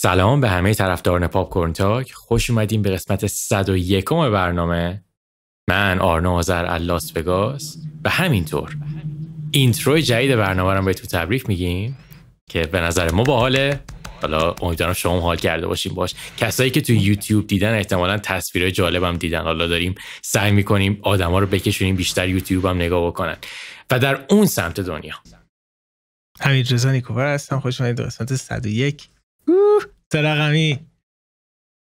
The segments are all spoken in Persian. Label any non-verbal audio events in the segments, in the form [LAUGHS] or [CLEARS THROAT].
سلام به همه طرفداران پاپ تاک خوش اومدیم به قسمت 101 برنامه من آرنا آذر الاس بگاس و همینطور اینترو جدید برنامه رو تو تبریک میگیم که به نظر ما باحاله حالا امیدوارم شما حال کرده باشیم باش کسایی که تو یوتیوب دیدن احتمالا تصویر هم دیدن حالا داریم سعی میکنیم آدما رو بکشونیم بیشتر یوتیوب هم نگاه بکنن و در اون سمت دنیا همین زنی نیکوبر هستم خوش اومدید قسمت 101 سه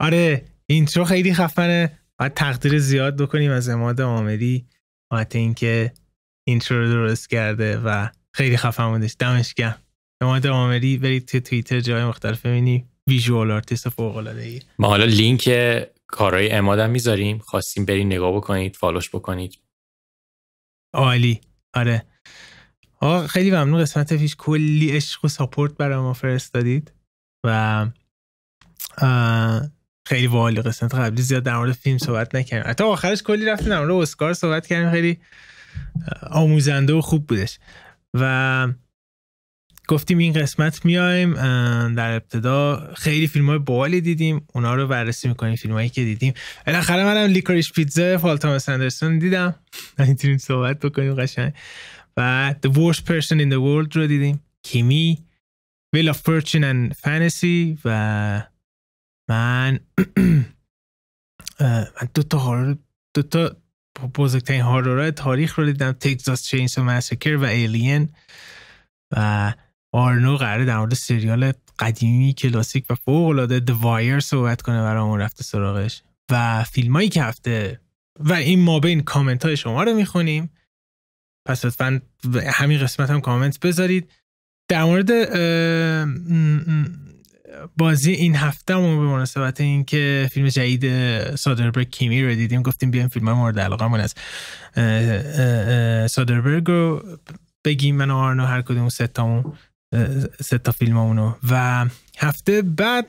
آره اینترو خیلی خفنه باید تقدیر زیاد بکنیم از اماد آمدی این اینکه اینترو رو درست کرده و خیلی خفن بودش دمش گرم اماد آمری برید تو توییتر جای مختلف ببینیم ویژوال آرتیست فوق العاده ای ما حالا لینک کارهای هم میذاریم خواستیم برید نگاه بکنید فالوش بکنید عالی آره آقا خیلی ممنون قسمت پیش کلی عشق و ساپورت برای ما فرستادید و خیلی والی قسمت قبلی زیاد در مورد فیلم صحبت نکردیم حتی آخرش کلی رفتیم در مورد اسکار صحبت کردیم خیلی آموزنده و خوب بودش و گفتیم این قسمت میایم در ابتدا خیلی فیلم های بالی دیدیم اونا رو بررسی میکنیم فیلم هایی که دیدیم من منم لیکوریش پیتزا فال تامس اندرسون دیدم [LAUGHS] نمیتونیم صحبت بکنیم قشنگ و The Worst Person in the World رو دیدیم کیمی ویل آف پرچین فنسی و من [CLEARS THROAT] من دو تا هارور دو تا بزرگترین هارور تاریخ رو دیدم تگزاس چینس و مسکر و ایلین و آرنو قراره در مورد سریال قدیمی کلاسیک و فوق العاده د وایر صحبت کنه برامون رفته سراغش و هایی که هفته و این ما این کامنت های شما رو میخونیم پس لطفا همین قسمت هم کامنت بذارید در مورد بازی این هفته ما به مناسبت اینکه فیلم جدید سادربرگ کیمی رو دیدیم گفتیم بیایم فیلم مورد علاقه من از سادربرگ رو بگیم من و آرنو هر کدوم ست تا فیلم تا و هفته بعد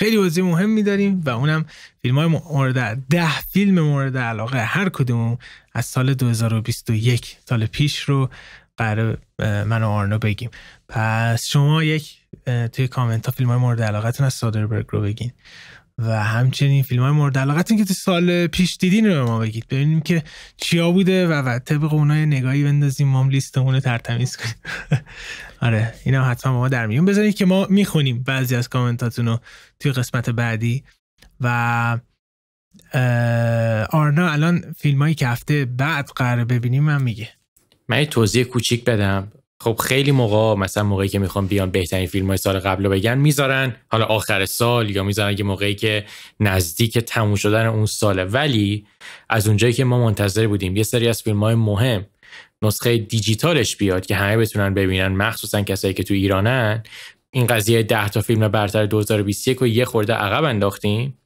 خیلی بازی مهم می داریم و اونم فیلم های مورد ده فیلم مورد علاقه هر کدوم از سال 2021 سال پیش رو قرار من و آرنو بگیم پس شما یک توی کامنت ها فیلم های مورد علاقتون از سادربرگ رو بگین و همچنین فیلم های مورد علاقتون که تو سال پیش دیدین رو به ما بگید ببینیم که چیا بوده و, طبق اونها نگاهی بندازیم ما هم لیستمون رو ترتمیز کنیم [LAUGHS] آره اینا حتما ما در میون بذارید که ما میخونیم بعضی از کامنتاتون رو توی قسمت بعدی و آرنا الان فیلم هایی که هفته بعد قراره ببینیم من میگه من یه توضیح کوچیک بدم خب خیلی موقع مثلا موقعی که میخوام بیان بهترین فیلم های سال قبل رو بگن میذارن حالا آخر سال یا میذارن یه موقعی که نزدیک تموم شدن اون ساله ولی از اونجایی که ما منتظر بودیم یه سری از فیلم های مهم نسخه دیجیتالش بیاد که همه بتونن ببینن مخصوصا کسایی که تو ایرانن این قضیه 10 تا فیلم برتر 2021 رو یه خورده عقب انداختیم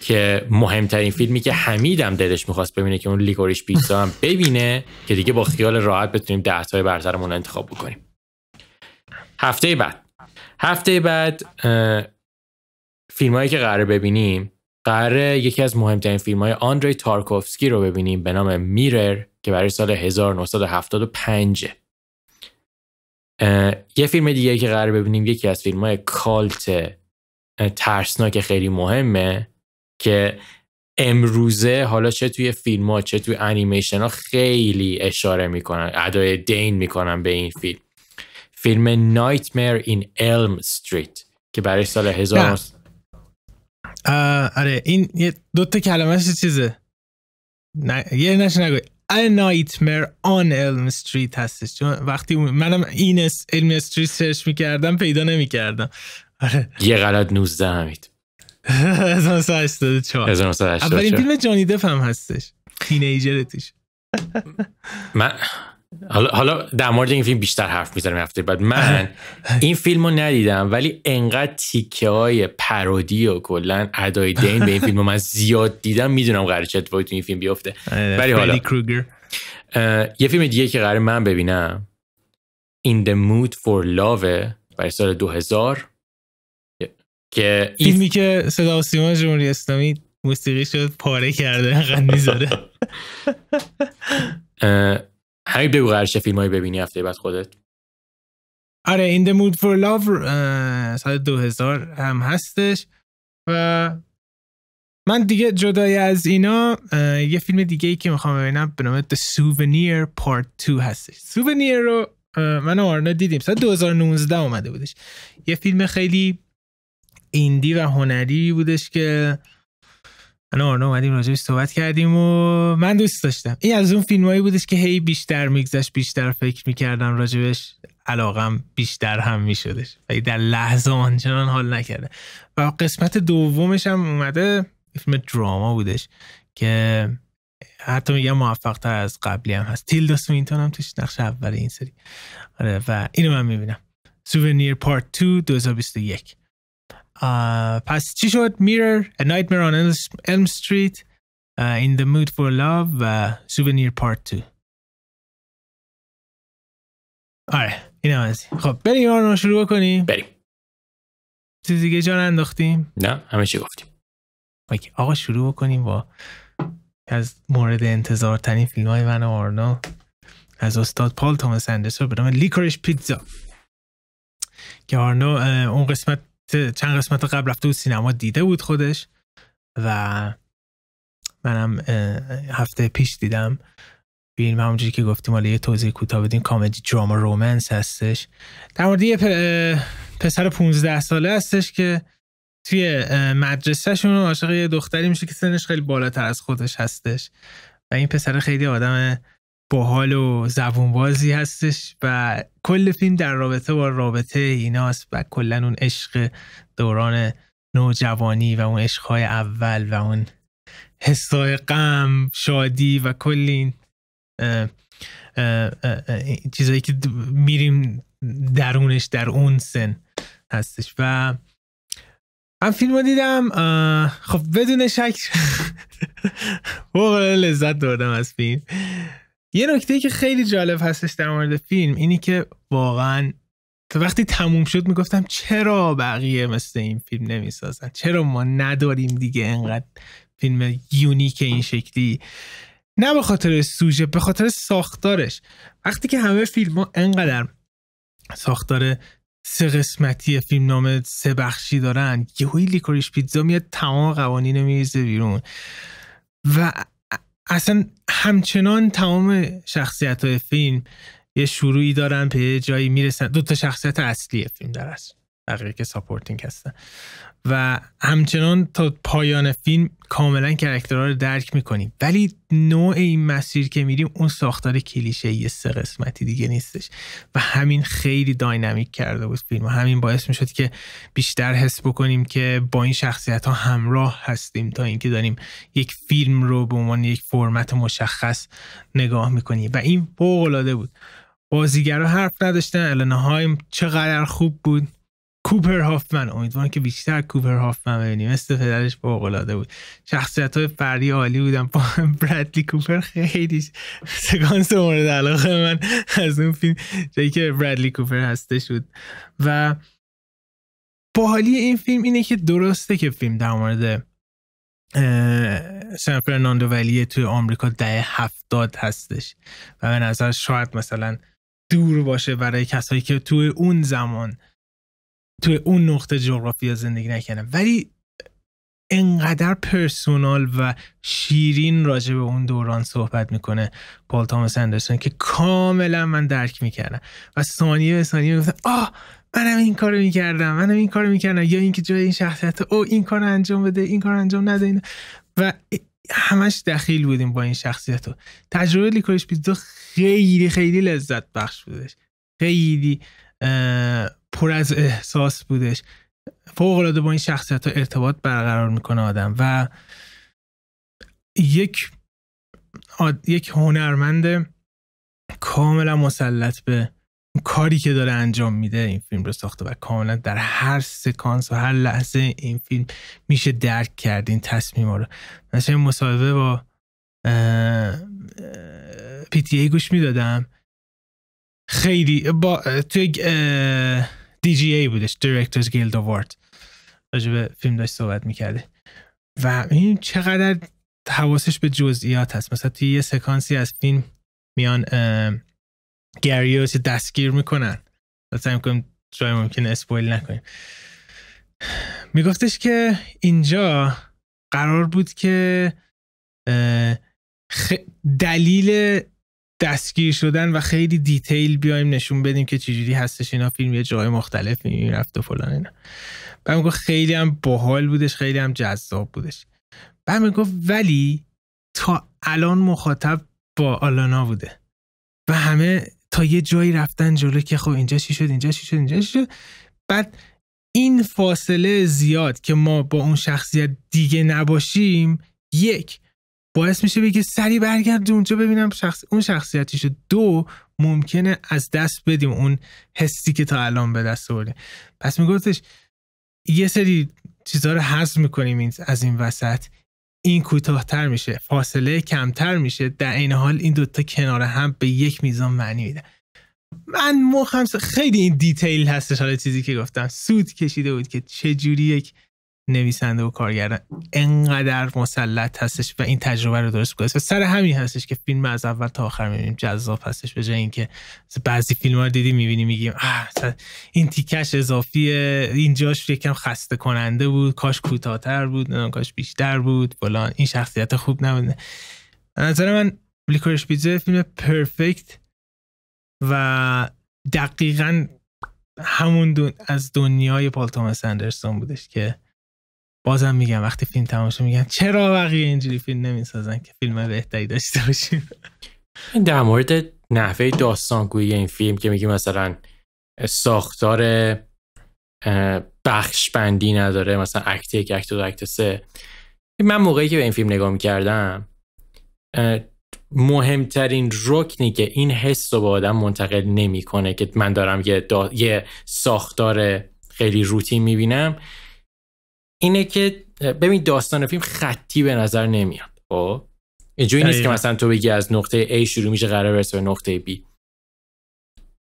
که مهمترین فیلمی که حمیدم دلش میخواست ببینه که اون لیکوریش پیتزا هم ببینه که دیگه با خیال راحت بتونیم ده تای برترمون رو انتخاب بکنیم هفته بعد هفته بعد فیلم که قراره ببینیم قراره یکی از مهمترین فیلم های آندری تارکوفسکی رو ببینیم به نام میرر که برای سال 1975 یه فیلم دیگه که قراره ببینیم یکی از فیلم های کالت ترسناک خیلی مهمه که امروزه حالا چه توی فیلم ها چه توی انیمیشن ها خیلی اشاره میکنن ادای دین میکنن به این فیلم فیلم نایتمر این الم استریت که برای سال هزار آره این دو تا کلمه چیزه نه یه نش نگوی A Nightmare on Elm Street هستش چون وقتی منم این Elm Street سرچ میکردم پیدا نمیکردم آره یه غلط نوزده همید 1984 1984 اولین فیلم جانی دپ هم هستش تینیجر توش من حالا حالا در مورد این فیلم بیشتر حرف میزنم هفته بعد من این فیلم رو ندیدم ولی انقدر تیکه های پارودی و کلا ادای دین به این فیلم رو من زیاد دیدم میدونم قراره چه اتفاقی تو این فیلم بیفته آره، ولی حالا یه فیلم دیگه که قراره من ببینم In the Mood for Love برای سال 2000 که فیلمی که صدا و سیما جمهوری اسلامی موسیقی شد پاره کرده انقدر میذاره همین بگو قرشه فیلم هایی ببینی هفته بعد خودت آره این The Mood for Love سال 2000 هم هستش و من دیگه جدای از اینا یه فیلم دیگه ای که میخوام ببینم به نام The Souvenir Part 2 هستش Souvenir رو من و آرنا دیدیم سال 2019 اومده بودش یه فیلم خیلی ایندی و هنری بودش که الان آرنا اومدیم راجبش صحبت کردیم و من دوست داشتم این از اون فیلمایی بودش که هی بیشتر میگذشت بیشتر فکر میکردم راجبش علاقم بیشتر هم میشدش و در لحظه آنچنان حال نکرده و قسمت دومش هم اومده فیلم دراما بودش که حتی میگم موفق تر از قبلی هم هست تیل تیلدا سوینتون هم توش نقش اول این سری آره و اینو من میبینم سوونیر پارت 2 2021 پس چی شد میرر A Nightmare on Elm Street In the Mood for Love و Souvenir Part 2 آره این خب بریم آرنا شروع کنیم بریم چیز دیگه جان انداختیم نه همه چی گفتیم اوکی. آقا شروع کنیم با از مورد انتظار ترین فیلم های من و آرنا از استاد پال تومس اندرسون به نام لیکورش پیتزا که آرنا اون قسمت چند قسمت قبل رفته بود سینما دیده بود خودش و منم هفته پیش دیدم فیلم همونجوری که گفتیم حالا یه توضیح کوتاه بدیم کامدی دراما رومنس هستش در مورد یه پسر 15 ساله هستش که توی مدرسهشون عاشق یه دختری میشه که سنش خیلی بالاتر از خودش هستش و این پسر خیلی آدم باحال و زبونبازی هستش و کل فیلم در رابطه با رابطه ایناست و کلا اون عشق دوران نوجوانی و اون عشقهای اول و اون حسای غم شادی و کل این چیزایی که میریم درونش در اون سن هستش و من فیلم رو دیدم خب بدون شک واقعا [LAUGHS] لذت دادم از فیلم یه نکته که خیلی جالب هستش در مورد فیلم اینی که واقعا تا وقتی تموم شد میگفتم چرا بقیه مثل این فیلم نمیسازن چرا ما نداریم دیگه انقدر فیلم یونیک این شکلی نه به خاطر سوژه به خاطر ساختارش وقتی که همه فیلم ها انقدر ساختار سه قسمتی فیلم نام سه بخشی دارن یهوی لیکوریش پیتزا میاد تمام قوانین میریزه بیرون و اصلا همچنان تمام شخصیت های فیلم یه شروعی دارن به جایی میرسن دو تا شخصیت اصلی فیلم در اصل بقیه که ساپورتینگ هستن و همچنان تا پایان فیلم کاملا کرکترها رو درک میکنیم ولی نوع این مسیر که میریم اون ساختار کلیشه یه سه قسمتی دیگه نیستش و همین خیلی داینامیک کرده بود فیلم و همین باعث میشد که بیشتر حس بکنیم که با این شخصیت ها همراه هستیم تا اینکه داریم یک فیلم رو به عنوان یک فرمت مشخص نگاه میکنیم و این فوقالعاده بود بازیگرا حرف نداشتن النهایم چقدر خوب بود کوپر هافمن امیدوارم که بیشتر کوپر هافمن ببینیم مثل پدرش فوق بود شخصیت های فردی عالی بودن با برادلی کوپر خیلی سکانس مورد علاقه من از اون فیلم جایی که برادلی کوپر هسته شد و حالی این فیلم اینه که درسته که فیلم در مورد سن فرناندو ولیه توی آمریکا ده هفتاد هستش و به نظر شاید مثلا دور باشه برای کسایی که توی اون زمان توی اون نقطه جغرافیا زندگی نکردم ولی انقدر پرسونال و شیرین راجع به اون دوران صحبت میکنه پال تامس اندرسون که کاملا من درک میکردم و ثانیه به ثانیه میگفتم آه منم این کارو میکردم منم این کارو میکردم یا اینکه جای این شخصیت او این کارو انجام بده این کار انجام نده و همش دخیل بودیم با این شخصیت رو تجربه لیکوریش پیتزا خیلی خیلی لذت بخش بودش خیلی پر از احساس بودش فوق العاده با این شخصیت ها ارتباط برقرار میکنه آدم و یک یک هنرمند کاملا مسلط به کاری که داره انجام میده این فیلم رو ساخته و کاملا در هر سکانس و هر لحظه این فیلم میشه درک کرد این تصمیم ها رو مثلا مصاحبه با پی تی ای گوش میدادم خیلی با توی DGA بودش Directors Guild Award راجع به فیلم داشت صحبت میکرده و این چقدر حواسش به جزئیات هست مثلا توی یه سکانسی از فیلم میان گریو دستگیر میکنن سعی کنیم جای ممکن اسپویل نکنیم میگفتش که اینجا قرار بود که دلیل دستگیر شدن و خیلی دیتیل بیایم نشون بدیم که چجوری هستش اینا فیلم یه جای مختلف میرفت و فلان اینا بعد میگفت خیلی هم باحال بودش خیلی هم جذاب بودش بعد میگفت ولی تا الان مخاطب با آلانا بوده و همه تا یه جایی رفتن جلو که خب اینجا چی شد اینجا چی شد اینجا چی شد بعد این فاصله زیاد که ما با اون شخصیت دیگه نباشیم یک باعث میشه بگه سری برگرد اونجا ببینم شخص... اون شد دو ممکنه از دست بدیم اون حسی که تا الان به دست آورده پس میگفتش یه سری چیزها رو حذف میکنیم از این وسط این کوتاهتر میشه فاصله کمتر میشه در این حال این دوتا کنار هم به یک میزان معنی میده من مخم خیلی این دیتیل هستش حالا چیزی که گفتم سود کشیده بود که چجوری یک نویسنده و کارگردان انقدر مسلط هستش و این تجربه رو درست و سر همین هستش که فیلم از اول تا آخر میبینیم جذاب هستش به جای اینکه بعضی فیلم ها رو دیدی میبینی میگیم این تیکش اضافیه این یکم خسته کننده بود کاش کوتاهتر بود کاش بیشتر بود فلان این شخصیت خوب نبود نظر من لیکورش پیزا فیلم پرفکت و دقیقا همون دون از دنیای پال توماس اندرسون بودش که بازم میگم وقتی فیلم تماشا شد چرا بقیه اینجوری فیلم نمیسازن که فیلم بهتری داشته باشیم در مورد نحوه داستانگویی این فیلم که میگی مثلا ساختار بخش بندی نداره مثلا اکت یک اکت دو اکت سه من موقعی که به این فیلم نگاه میکردم مهمترین رکنی که این حس رو به آدم منتقل نمیکنه که من دارم یه, یه ساختار خیلی روتین میبینم اینه که ببین داستان فیلم خطی به نظر نمیاد خب اینجوری نیست که مثلا تو بگی از نقطه A شروع میشه قرار برسه به نقطه B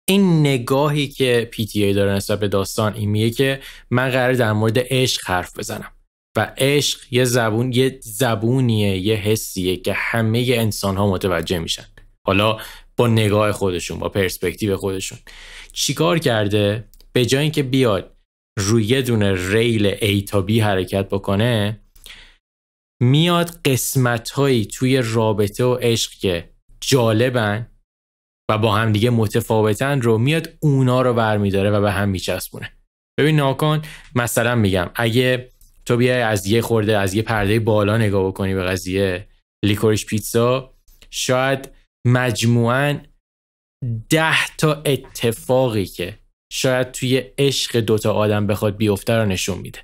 این نگاهی که پی تی ای داره نسبت به داستان این میه که من قراره در مورد عشق حرف بزنم و عشق یه زبون یه زبونیه یه حسیه که همه انسان ها متوجه میشن حالا با نگاه خودشون با پرسپکتیو خودشون چیکار کرده به جای اینکه بیاد روی یه دونه ریل A تا بی حرکت بکنه میاد قسمت هایی توی رابطه و عشق که جالبن و با هم دیگه متفاوتن رو میاد اونا رو برمیداره و به هم میچسبونه ببین ناکن مثلا میگم اگه تو بیای از یه خورده از یه پرده بالا نگاه بکنی به قضیه لیکوریش پیتزا شاید مجموعاً ده تا اتفاقی که شاید توی عشق دوتا آدم بخواد بیفته رو نشون میده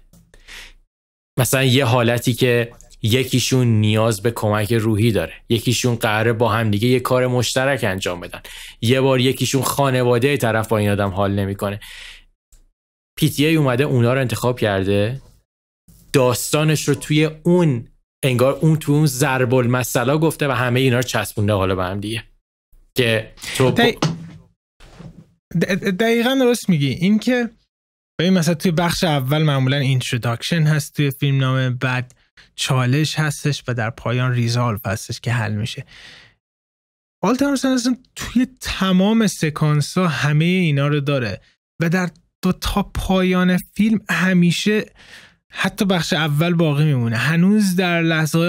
مثلا یه حالتی که یکیشون نیاز به کمک روحی داره یکیشون قراره با هم دیگه یه کار مشترک انجام بدن یه بار یکیشون خانواده طرف با این آدم حال نمیکنه پیتی اومده اونا رو انتخاب کرده داستانش رو توی اون انگار اون تو اون ضرب المثلا گفته و همه اینا رو چسبونده حالا به هم دیگه که دقیقا درست میگی این که ببین مثلا توی بخش اول معمولا اینتروداکشن هست توی فیلم نامه بعد چالش هستش و در پایان ریزالف هستش که حل میشه آل توی تمام سکانس ها همه اینا رو داره و در دو تا پایان فیلم همیشه حتی بخش اول باقی میمونه هنوز در لحظه های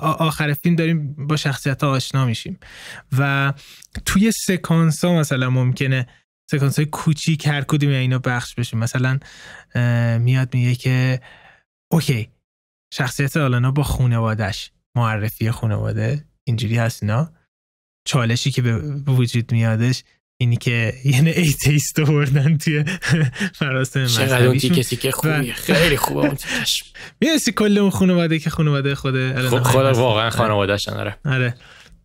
آخر, فیلم داریم با شخصیت ها آشنا میشیم و توی سکانس ها مثلا ممکنه سکانس های کوچیک هر کدوم اینا بخش بشه مثلا میاد میگه که اوکی شخصیت آلانا با خانوادش معرفی خانواده اینجوری هست اینا چالشی که به وجود میادش اینی که یعنی ایتیست بردن توی [LAUGHS] مراسم مذهبی کسی که خوبیه خیلی خوبه اون [LAUGHS] میرسی کل اون خانواده که خانواده خوده خود خب، خب، واقعا آره. خانواده آره. آره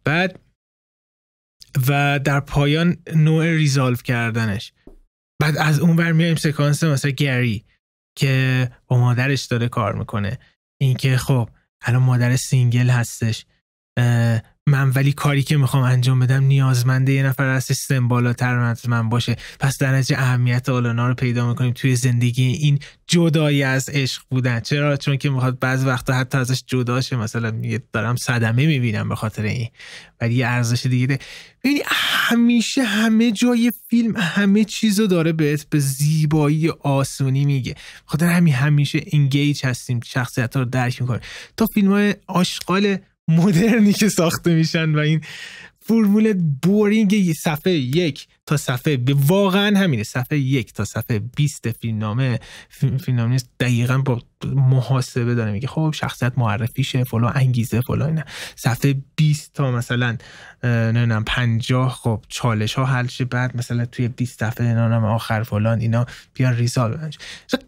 بعد و در پایان نوع ریزالو کردنش بعد از اون بر میایم سکانس مثلا گری که با مادرش داره کار میکنه اینکه خب الان مادر سینگل هستش من ولی کاری که میخوام انجام بدم نیازمنده یه نفر از سیستم بالاتر من, من باشه پس درجه اهمیت آلانا رو پیدا میکنیم توی زندگی این جدایی از عشق بودن چرا چون که میخواد بعض وقتا حتی ازش جدا شه مثلا دارم صدمه میبینم به خاطر این ولی یه ارزش دیگه ده. یعنی همیشه همه جای فیلم همه چیزو داره بهت به زیبایی آسونی میگه خاطر همین همیشه انگیج هستیم شخصیت رو درک میکنه تا فیلم های مدرنی که ساخته میشن و این فرمول بورینگ صفحه یک تا صفحه ب... واقعا همینه صفحه یک تا صفحه 20 فیلمنامه فیلمنامه نیست دقیقا با محاسبه داره میگه خب شخصیت معرفیشه فلان انگیزه فلان نه صفحه 20 تا مثلا نه 50 خب چالش ها حل شه بعد مثلا توی 20 صفحه نه آخر فلان اینا بیان ریزال بدن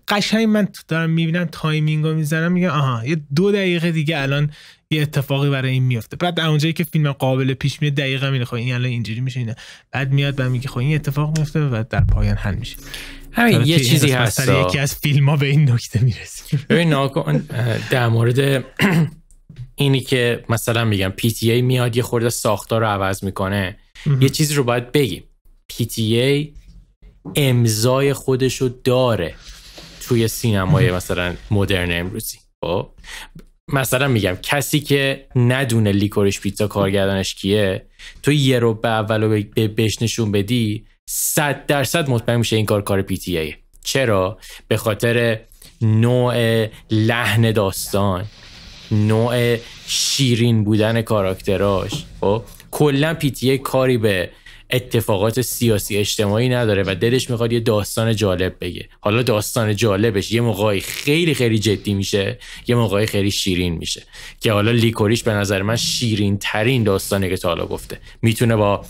قشنگ من دارم میبینم تایمینگ رو میزنم میگه آها یه دو دقیقه دیگه الان یه اتفاقی برای این میفته بعد اونجایی که فیلم قابل پیش میاد دقیقه میره خب این الان اینجوری میشه اینه بعد میاد بعد میگه خب این اتفاق میفته و در پایان حل میشه همین یه چیزی هست یکی از فیلم ها به این نکته میرسیم ببین ناکن در مورد اینی که مثلا میگم PTA میاد یه خورده ساختار رو عوض میکنه یه چیزی رو باید بگیم PTA امضای خودش رو داره توی سینمای مثلا مدرن امروزی خب؟ مثلا میگم کسی که ندونه لیکورش پیتزا کارگردانش کیه تو یه رو به اول بهش نشون بدی صد درصد مطمئن میشه این کار کار پی چرا به خاطر نوع لحن داستان نوع شیرین بودن کاراکتراش خب کلا پی کاری به اتفاقات سیاسی اجتماعی نداره و دلش میخواد یه داستان جالب بگه حالا داستان جالبش یه موقعی خیلی خیلی جدی میشه یه موقعی خیلی شیرین میشه که حالا لیکوریش به نظر من شیرین ترین داستانی که تا حالا گفته میتونه با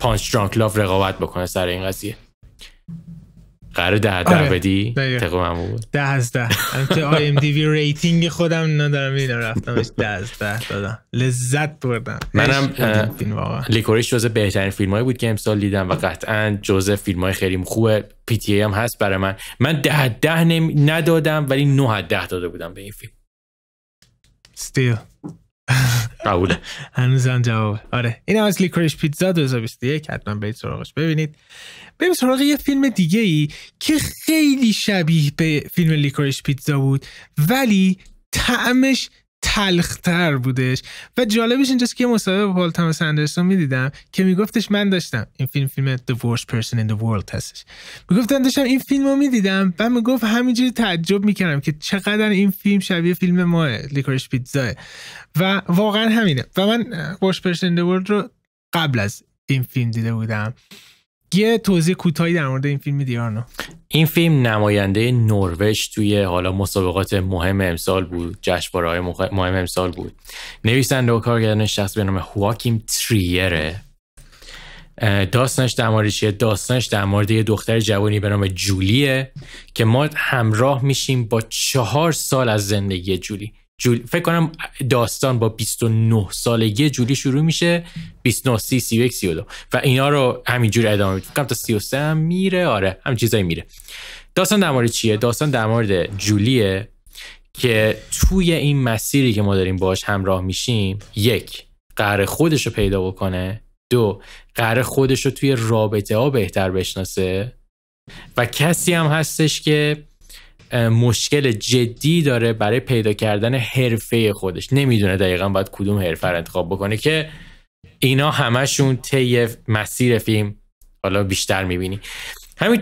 پانچ درانک لاف رقابت بکنه سر این قضیه قرار ده ده آره. بدی بود ده از ده البته آی ام دی وی ریتینگ خودم ندارم دارم رفتمش ده از ده دادم لذت بردم منم لیکوریش جزء بهترین فیلم های بود که امسال دیدم و قطعا جزء فیلم های خیلی خوبه پی تی هم هست برای من من ده ده نم... ندادم ولی نه ده داده بودم به این فیلم ستیل قبوله [LAUGHS] هنوز هم جوابه آره این هم از لیکوریش پیتزا 2021 حتما این سراغش ببینید بریم سراغ یه فیلم دیگه ای که خیلی شبیه به فیلم لیکوریش پیتزا بود ولی تعمش تلختر بودش و جالبش اینجاست که یه مصاحبه با پال تامس میدیدم که میگفتش من داشتم این فیلم فیلم The Worst Person in the World هستش میگفتم داشتم این فیلم رو میدیدم و میگفت همینجوری تعجب میکردم که چقدر این فیلم شبیه فیلم ما لیکورش پیتزاه و واقعا همینه و من Worst Person in the World رو قبل از این فیلم دیده بودم یه توضیح کوتاهی در مورد این فیلم دیارنا این فیلم نماینده نروژ توی حالا مسابقات مهم امسال بود های مهم امسال بود نویسنده و کارگردان شخص به نام هواکیم تریره داستانش در مورد چیه داستانش در مورد یه دختر جوانی به نام جولیه که ما همراه میشیم با چهار سال از زندگی جولی جول... فکر کنم داستان با 29 سالگی جولی شروع میشه 29 30 31 32 و اینا رو همینجوری ادامه میده فکر تا 33 هم میره آره هم چیزایی میره داستان در مورد چیه داستان در مورد جولیه که توی این مسیری که ما داریم باش همراه میشیم یک قرار خودش رو پیدا بکنه دو قرار خودش رو توی رابطه ها بهتر بشناسه و کسی هم هستش که مشکل جدی داره برای پیدا کردن حرفه خودش نمیدونه دقیقا باید کدوم حرفه رو انتخاب بکنه که اینا همشون طی مسیر فیلم حالا بیشتر میبینی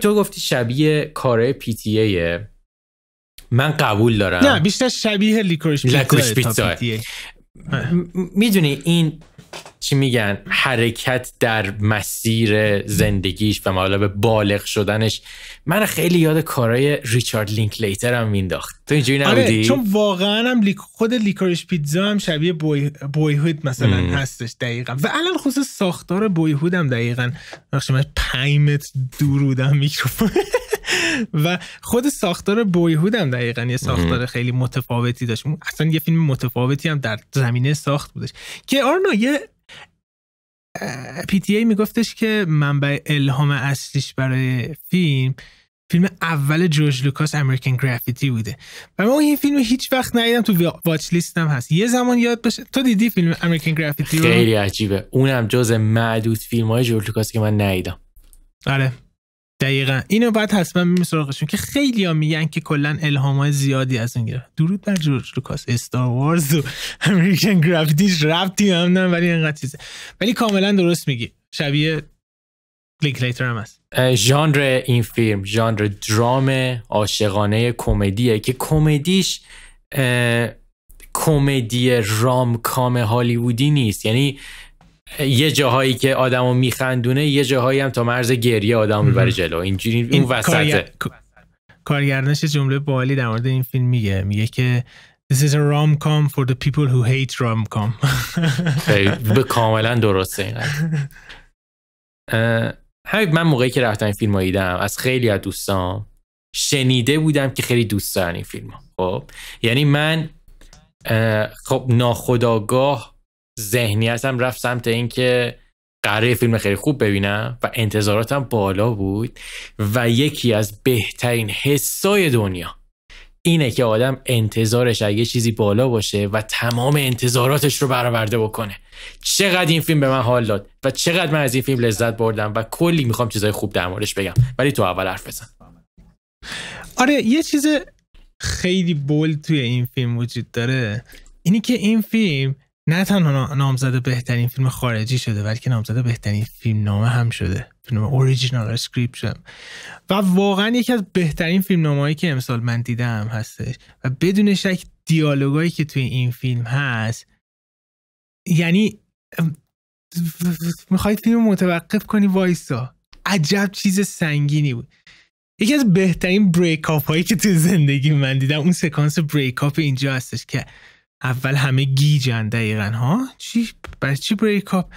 تو گفتی شبیه کاره پی من قبول دارم نه بیشتر شبیه لیکورش پیتزا. میدونی این چی میگن حرکت در مسیر زندگیش و مالا به بالغ شدنش من خیلی یاد کارای ریچارد لینک لیتر هم مینداخت تو اینجوری آره، نبودی چون واقعا هم خود لیکوریش پیتزا هم شبیه بوی بویهود مثلا هستش دقیقا و الان خصوص ساختار بویهود هم دقیقا بخش من 5 دورودم میکروفون [LAUGHS] و خود ساختار بویهود هم دقیقا یه ساختار خیلی متفاوتی داشت اصلا یه فیلم متفاوتی هم در زمینه ساخت بودش که آرنا یه پی تی ای میگفتش که منبع الهام اصلیش برای فیلم فیلم اول جورج لوکاس امریکن گرافیتی بوده و من این فیلم هیچ وقت ندیدم تو واچ لیستم هست یه زمان یاد باشه تو دیدی فیلم امریکن گرافیتی خیلی عجیبه اونم جز معدود فیلم های جورج لوکاس که من ندیدم آره دقیقا اینو بعد حتما میریم سراغشون که خیلی ها میگن که کلا الهام های زیادی از اون گرفت درود بر جورج لوکاس استار وارز و امریکن گرافیتیش ربطی هم نه ولی اینقدر چیزه ولی کاملا درست میگی شبیه لیتر هم هست ژانر این فیلم ژانر درام عاشقانه کمدیه که کمدیش کمدی رام کام هالیوودی نیست یعنی یه جاهایی که آدمو میخندونه یه جاهایی هم تا مرز گریه آدمو میبره جلو اینجوری این اون وسطه کارگردانش جمله بالی در مورد این فیلم میگه میگه که This is a rom-com for the people who hate rom-com [LAUGHS] به کاملا درسته این همین من موقعی که رفتم این فیلم رو دیدم از خیلی از دوستان شنیده بودم که خیلی دوست دارن این فیلم خب یعنی من خب ناخداگاه ذهنیتم رفت سمت اینکه قراره فیلم خیلی خوب ببینم و انتظاراتم بالا بود و یکی از بهترین حسای دنیا اینه که آدم انتظارش اگه چیزی بالا باشه و تمام انتظاراتش رو برآورده بکنه چقدر این فیلم به من حال داد و چقدر من از این فیلم لذت بردم و کلی میخوام چیزای خوب در موردش بگم ولی تو اول حرف بزن آره یه چیز خیلی بولد توی این فیلم وجود داره اینی که این فیلم نه تنها نامزد بهترین فیلم خارجی شده بلکه نامزد بهترین فیلم نامه هم شده فیلم اوریجینال اسکریپت و واقعا یکی از بهترین فیلم هایی که امسال من دیدم هستش و بدون شک دیالوگایی که توی این فیلم هست یعنی میخوای فیلم متوقف کنی وایسا عجب چیز سنگینی بود یکی از بهترین بریکاپ هایی که توی زندگی من دیدم اون سکانس بریکاپ اینجا هستش که اول همه گیجن دقیقا ها چی برای چی بریکاپ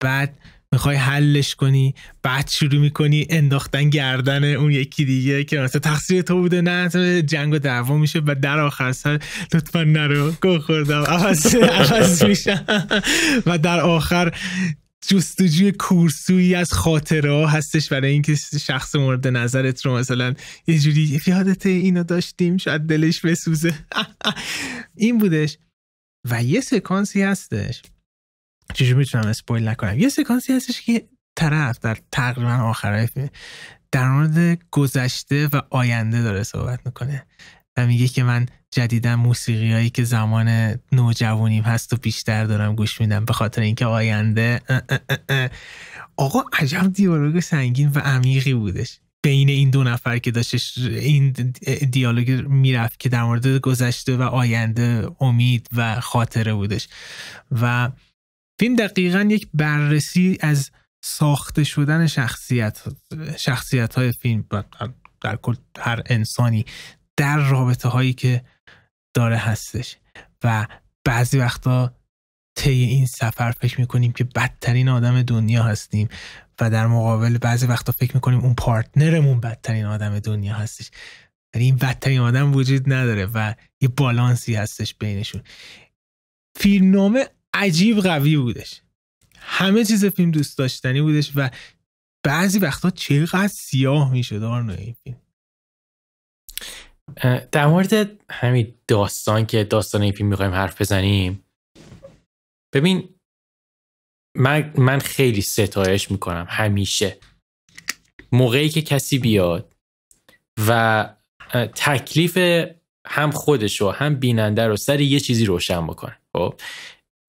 بعد میخوای حلش کنی بعد شروع میکنی انداختن گردن اون یکی دیگه که مثلا تقصیر تو بوده نه جنگ و دعوا میشه و در آخر لطفا نرو گل خوردم عوض, و در آخر جستجوی کورسویی از خاطره هستش برای اینکه شخص مورد نظرت رو مثلا یه جوری یادت اینو داشتیم شاید دلش بسوزه [LAUGHS] این بودش و یه سکانسی هستش چجوری میتونم اسپویل نکنم یه سکانسی هستش که طرف در تقریبا آخرای فیلم در مورد گذشته و آینده داره صحبت میکنه و میگه که من جدیدا موسیقی هایی که زمان نوجوانیم هست و بیشتر دارم گوش میدم به خاطر اینکه آینده آقا عجب دیالوگ سنگین و عمیقی بودش بین این دو نفر که داشتش این دیالوگ میرفت که در مورد گذشته و آینده امید و خاطره بودش و فیلم دقیقا یک بررسی از ساخته شدن شخصیت شخصیت های فیلم در کل هر انسانی در رابطه هایی که داره هستش و بعضی وقتا طی این سفر فکر میکنیم که بدترین آدم دنیا هستیم و در مقابل بعضی وقتا فکر میکنیم اون پارتنرمون بدترین آدم دنیا هستش ولی این بدترین آدم وجود نداره و یه بالانسی هستش بینشون فیلمنامه عجیب قوی بودش همه چیز فیلم دوست داشتنی بودش و بعضی وقتا چقدر سیاه میشد آرنو این فیلم در مورد همین داستان که داستان این فیلم میخوایم حرف بزنیم ببین من, من خیلی ستایش میکنم همیشه موقعی که کسی بیاد و تکلیف هم خودش رو هم بیننده رو سر یه چیزی روشن بکنه خب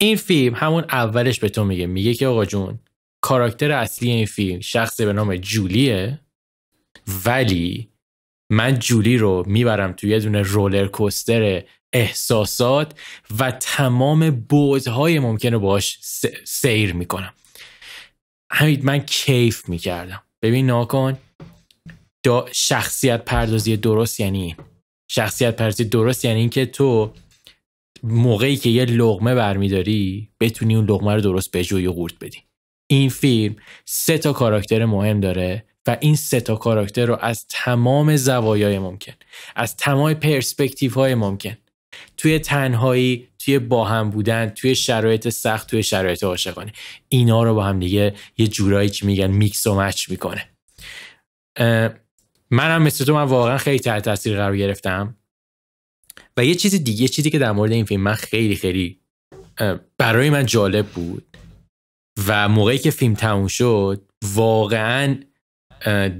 این فیلم همون اولش به تو میگه میگه که آقا جون کاراکتر اصلی این فیلم شخصی به نام جولیه ولی من جولی رو میبرم توی یه دونه رولر کوستر احساسات و تمام بودهای ممکن رو باش سیر میکنم همین من کیف میکردم ببین ناکن شخصیت پردازی درست یعنی شخصیت پردازی درست یعنی اینکه تو موقعی که یه لغمه برمیداری بتونی اون لغمه رو درست به و قورت بدی این فیلم سه تا کاراکتر مهم داره و این سه تا کاراکتر رو از تمام زوایای ممکن از تمام پرسپکتیو های ممکن توی تنهایی توی باهم بودن توی شرایط سخت توی شرایط عاشقانه اینا رو با هم دیگه یه جورایی چی میگن میکس و مچ میکنه منم مثل تو من واقعا خیلی تحت تاثیر قرار گرفتم و یه چیز دیگه چیزی که در مورد این فیلم من خیلی خیلی برای من جالب بود و موقعی که فیلم تموم شد واقعا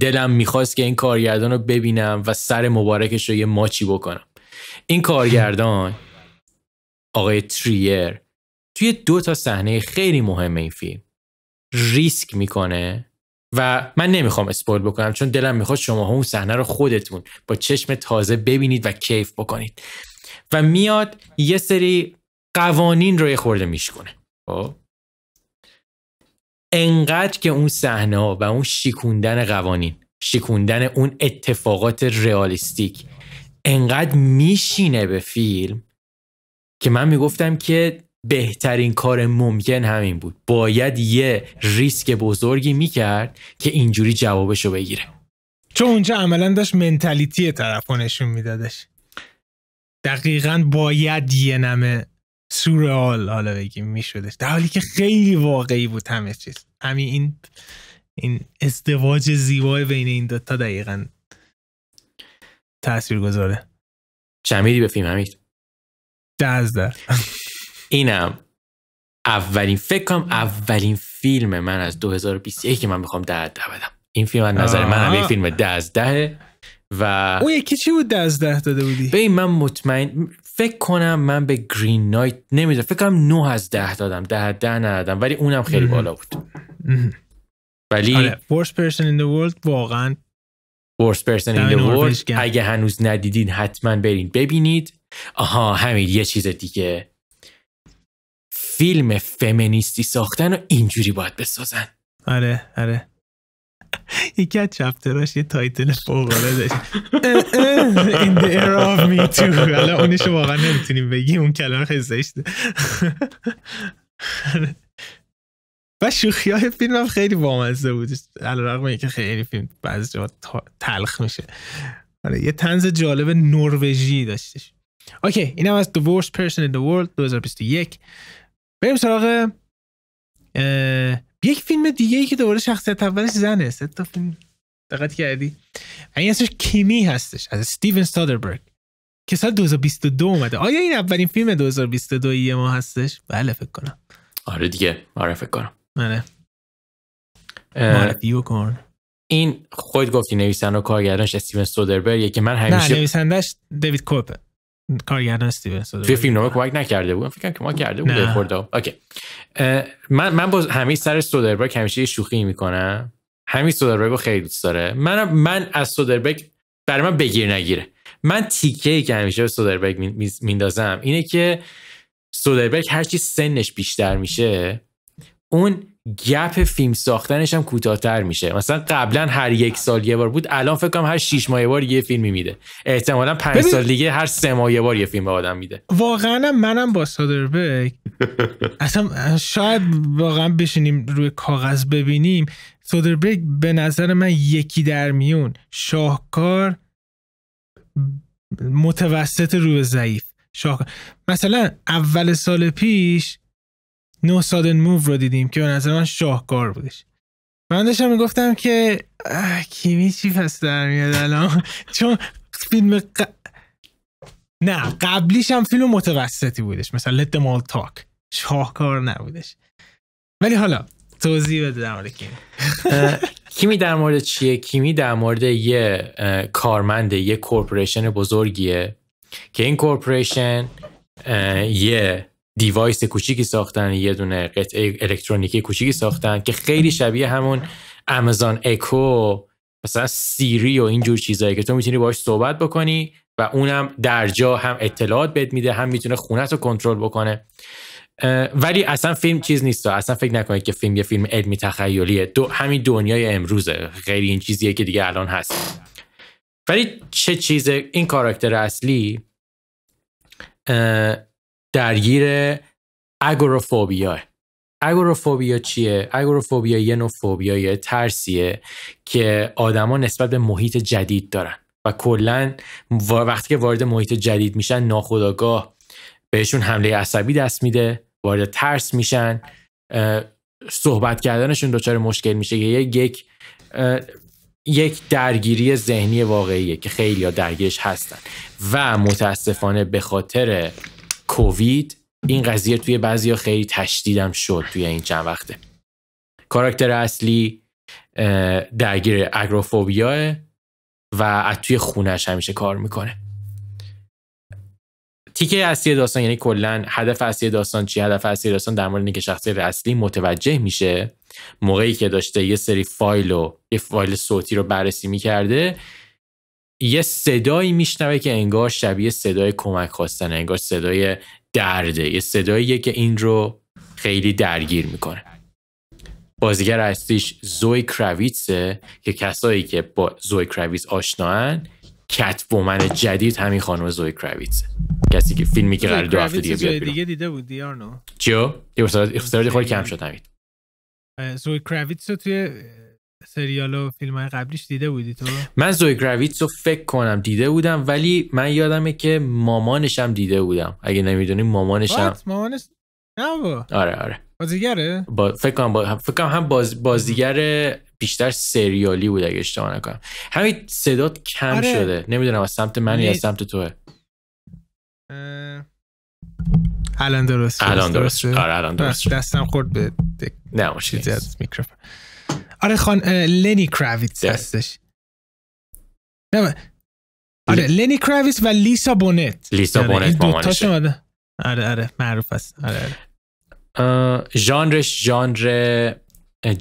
دلم میخواست که این کارگردان رو ببینم و سر مبارکش رو یه ماچی بکنم این کارگردان آقای تریر توی دو تا صحنه خیلی مهم این فیلم ریسک میکنه و من نمیخوام اسپویل بکنم چون دلم میخواد شما اون صحنه رو خودتون با چشم تازه ببینید و کیف بکنید و میاد یه سری قوانین رو یه خورده میشکنه خب؟ انقدر که اون صحنه و اون شیکوندن قوانین شیکوندن اون اتفاقات ریالیستیک انقدر میشینه به فیلم که من میگفتم که بهترین کار ممکن همین بود باید یه ریسک بزرگی میکرد که اینجوری جوابشو بگیره چون اونجا عملا داشت منتالیتی طرف نشون میدادش دقیقا باید یه نمه سورال حالا بگیم میشدش در حالی که خیلی واقعی بود همه چیز همین این این ازدواج زیبای بین این دوتا دقیقا تأثیر گذاره چمیدی به فیلم همید جزده اینم اولین فکرم اولین فیلم من از 2021 که من میخوام ده ده بدم این فیلم از نظر من هم یک فیلم ده و اون یکی چی بود ده ده داده بودی به من مطمئن فکر کنم من به گرین نایت نمیدونم فکر کنم 9 از ده دادم ده ده ندادم ولی اونم خیلی بالا بود ولی آره. Worst Person in the واقعا ورس پرسن این اگه هنوز ندیدین حتما برین ببینید آها همین یه چیز دیگه فیلم فمینیستی ساختن و اینجوری باید بسازن آره آره [LAUGHS] یکی از چپتراش یه تایتل فوق العاده داشت این the era of me too حالا واقعا نمیتونیم بگیم اون کلمه خیلی زشته [LAUGHS] آره. و شوخی های فیلم هم خیلی بامزه بود رقم اینکه خیلی فیلم بعضی جا تلخ میشه آره یه تنز جالب نروژی داشتش اوکی اینم از The Worst Person in the World 2021 بریم سراغ یک فیلم دیگه ای که دوباره شخصیت اولش زنه سه تا فیلم دقت کردی این اسمش کیمی هستش از استیون سادربرگ که سال 2022 اومده آیا این اولین فیلم 2022 ای ما هستش بله فکر کنم آره دیگه آره فکر کنم آره معرفی بکن این خود گفتی نویسنده و کارگردانش استیون سودربر یکی من همیشه نه نویسندش دیوید کوپ کارگردان استیون سودربر توی فیلم نامه کمک نکرده بودم فکر که ما کرده بود خورده اوکی من من باز همین سر سودربرگ همیشه یه شوخی میکنم همین سودربرگ خیلی دوست داره من من از سودربرگ برای من بگیر نگیره من تیکه ای که همیشه به سودربرگ میندازم اینه که سودربرگ هرچی سنش بیشتر میشه اون گپ فیلم ساختنش هم کوتاهتر میشه مثلا قبلا هر یک سال یه بار بود الان فکر کنم هر 6 ماه یه بار یه فیلم میده احتمالا 5 سال دیگه هر سه ماه یه بار یه فیلم به آدم میده واقعا منم با بک [LAUGHS] اصلا شاید واقعا بشینیم روی کاغذ ببینیم بک به نظر من یکی در میون شاهکار متوسط روی ضعیف شاهکار مثلا اول سال پیش نو سادن موو رو دیدیم که به نظر من شاهکار بودش من داشتم میگفتم که کیمی چی پس در میاد الان [LAUGHS] چون فیلم نه قبلیش هم فیلم متوسطی بودش مثلا لد مال تاک شاهکار نبودش ولی حالا توضیح بده در مورد کیمی کیمی در مورد چیه کیمی در مورد یه کارمند یه کورپوریشن بزرگیه که این کورپوریشن یه دیوایس کوچیکی ساختن یه دونه قطعه الکترونیکی کوچیکی ساختن که خیلی شبیه همون امازان اکو مثلا سیری و اینجور چیزایی که تو میتونی باهاش صحبت بکنی و اونم در جا هم اطلاعات بهت میده هم میتونه خونت رو کنترل بکنه ولی اصلا فیلم چیز نیست اصلا فکر نکنید که فیلم یه فیلم علمی تخیلیه دو همین دنیای امروزه غیر این چیزیه که دیگه الان هست ولی چه چیزه این کاراکتر اصلی درگیر اگوروفوبیا اگوروفوبیا چیه؟ اگوروفوبیا یه نوع یه ترسیه که آدما نسبت به محیط جدید دارن و کلا وقتی که وارد محیط جدید میشن ناخودآگاه بهشون حمله عصبی دست میده وارد ترس میشن صحبت کردنشون دچار مشکل میشه که یک یک درگیری ذهنی واقعیه که خیلی ها درگیرش هستن و متاسفانه به خاطر کووید این قضیه توی بعضی خیلی تشدیدم شد توی این چند وقته کاراکتر اصلی درگیر اگروفوبیا و از توی خونش همیشه کار میکنه تیکه اصلی داستان یعنی کلا هدف اصلی داستان چی هدف اصلی داستان در مورد اینکه شخصی اصلی متوجه میشه موقعی که داشته یه سری فایل و یه فایل صوتی رو بررسی میکرده یه صدایی میشنوه که انگار شبیه صدای کمک خواستن انگار صدای درده یه صداییه که این رو خیلی درگیر میکنه بازیگر اصلیش زوی کراویتسه که کسایی که با زوی کراویتس آشناهن کت بومن جدید همین خانم زوی کراویتسه کسی که فیلمی که قرار دو هفته دیگه بیاد بیرون دیگه دیده بود دیارنو چیو؟ اختصارات خواهی کم شد همین زوی کراویتس توی سریال و فیلم های قبلیش دیده بودی تو من زوی گراویتس رو فکر کنم دیده بودم ولی من یادمه که مامانش هم دیده بودم اگه نمیدونی مامانشم مامانش نه با. آره آره بازیگره با... فکر کنم با... فکر کنم هم باز... بازیگر بیشتر سریالی بود اگه اشتباه نکنم همین صدات کم آره. شده نمیدونم از سمت من یا از سمت توه اه... الان درست الان درست آره الان درست دستم خورد به نه مشکلی میکروفون آره خان لنی کراویتس هستش آره لنی کراویتس و لیسا بونت لیسا آره. بونت مامانش آره آره معروف است آره آره ژانرش ژانر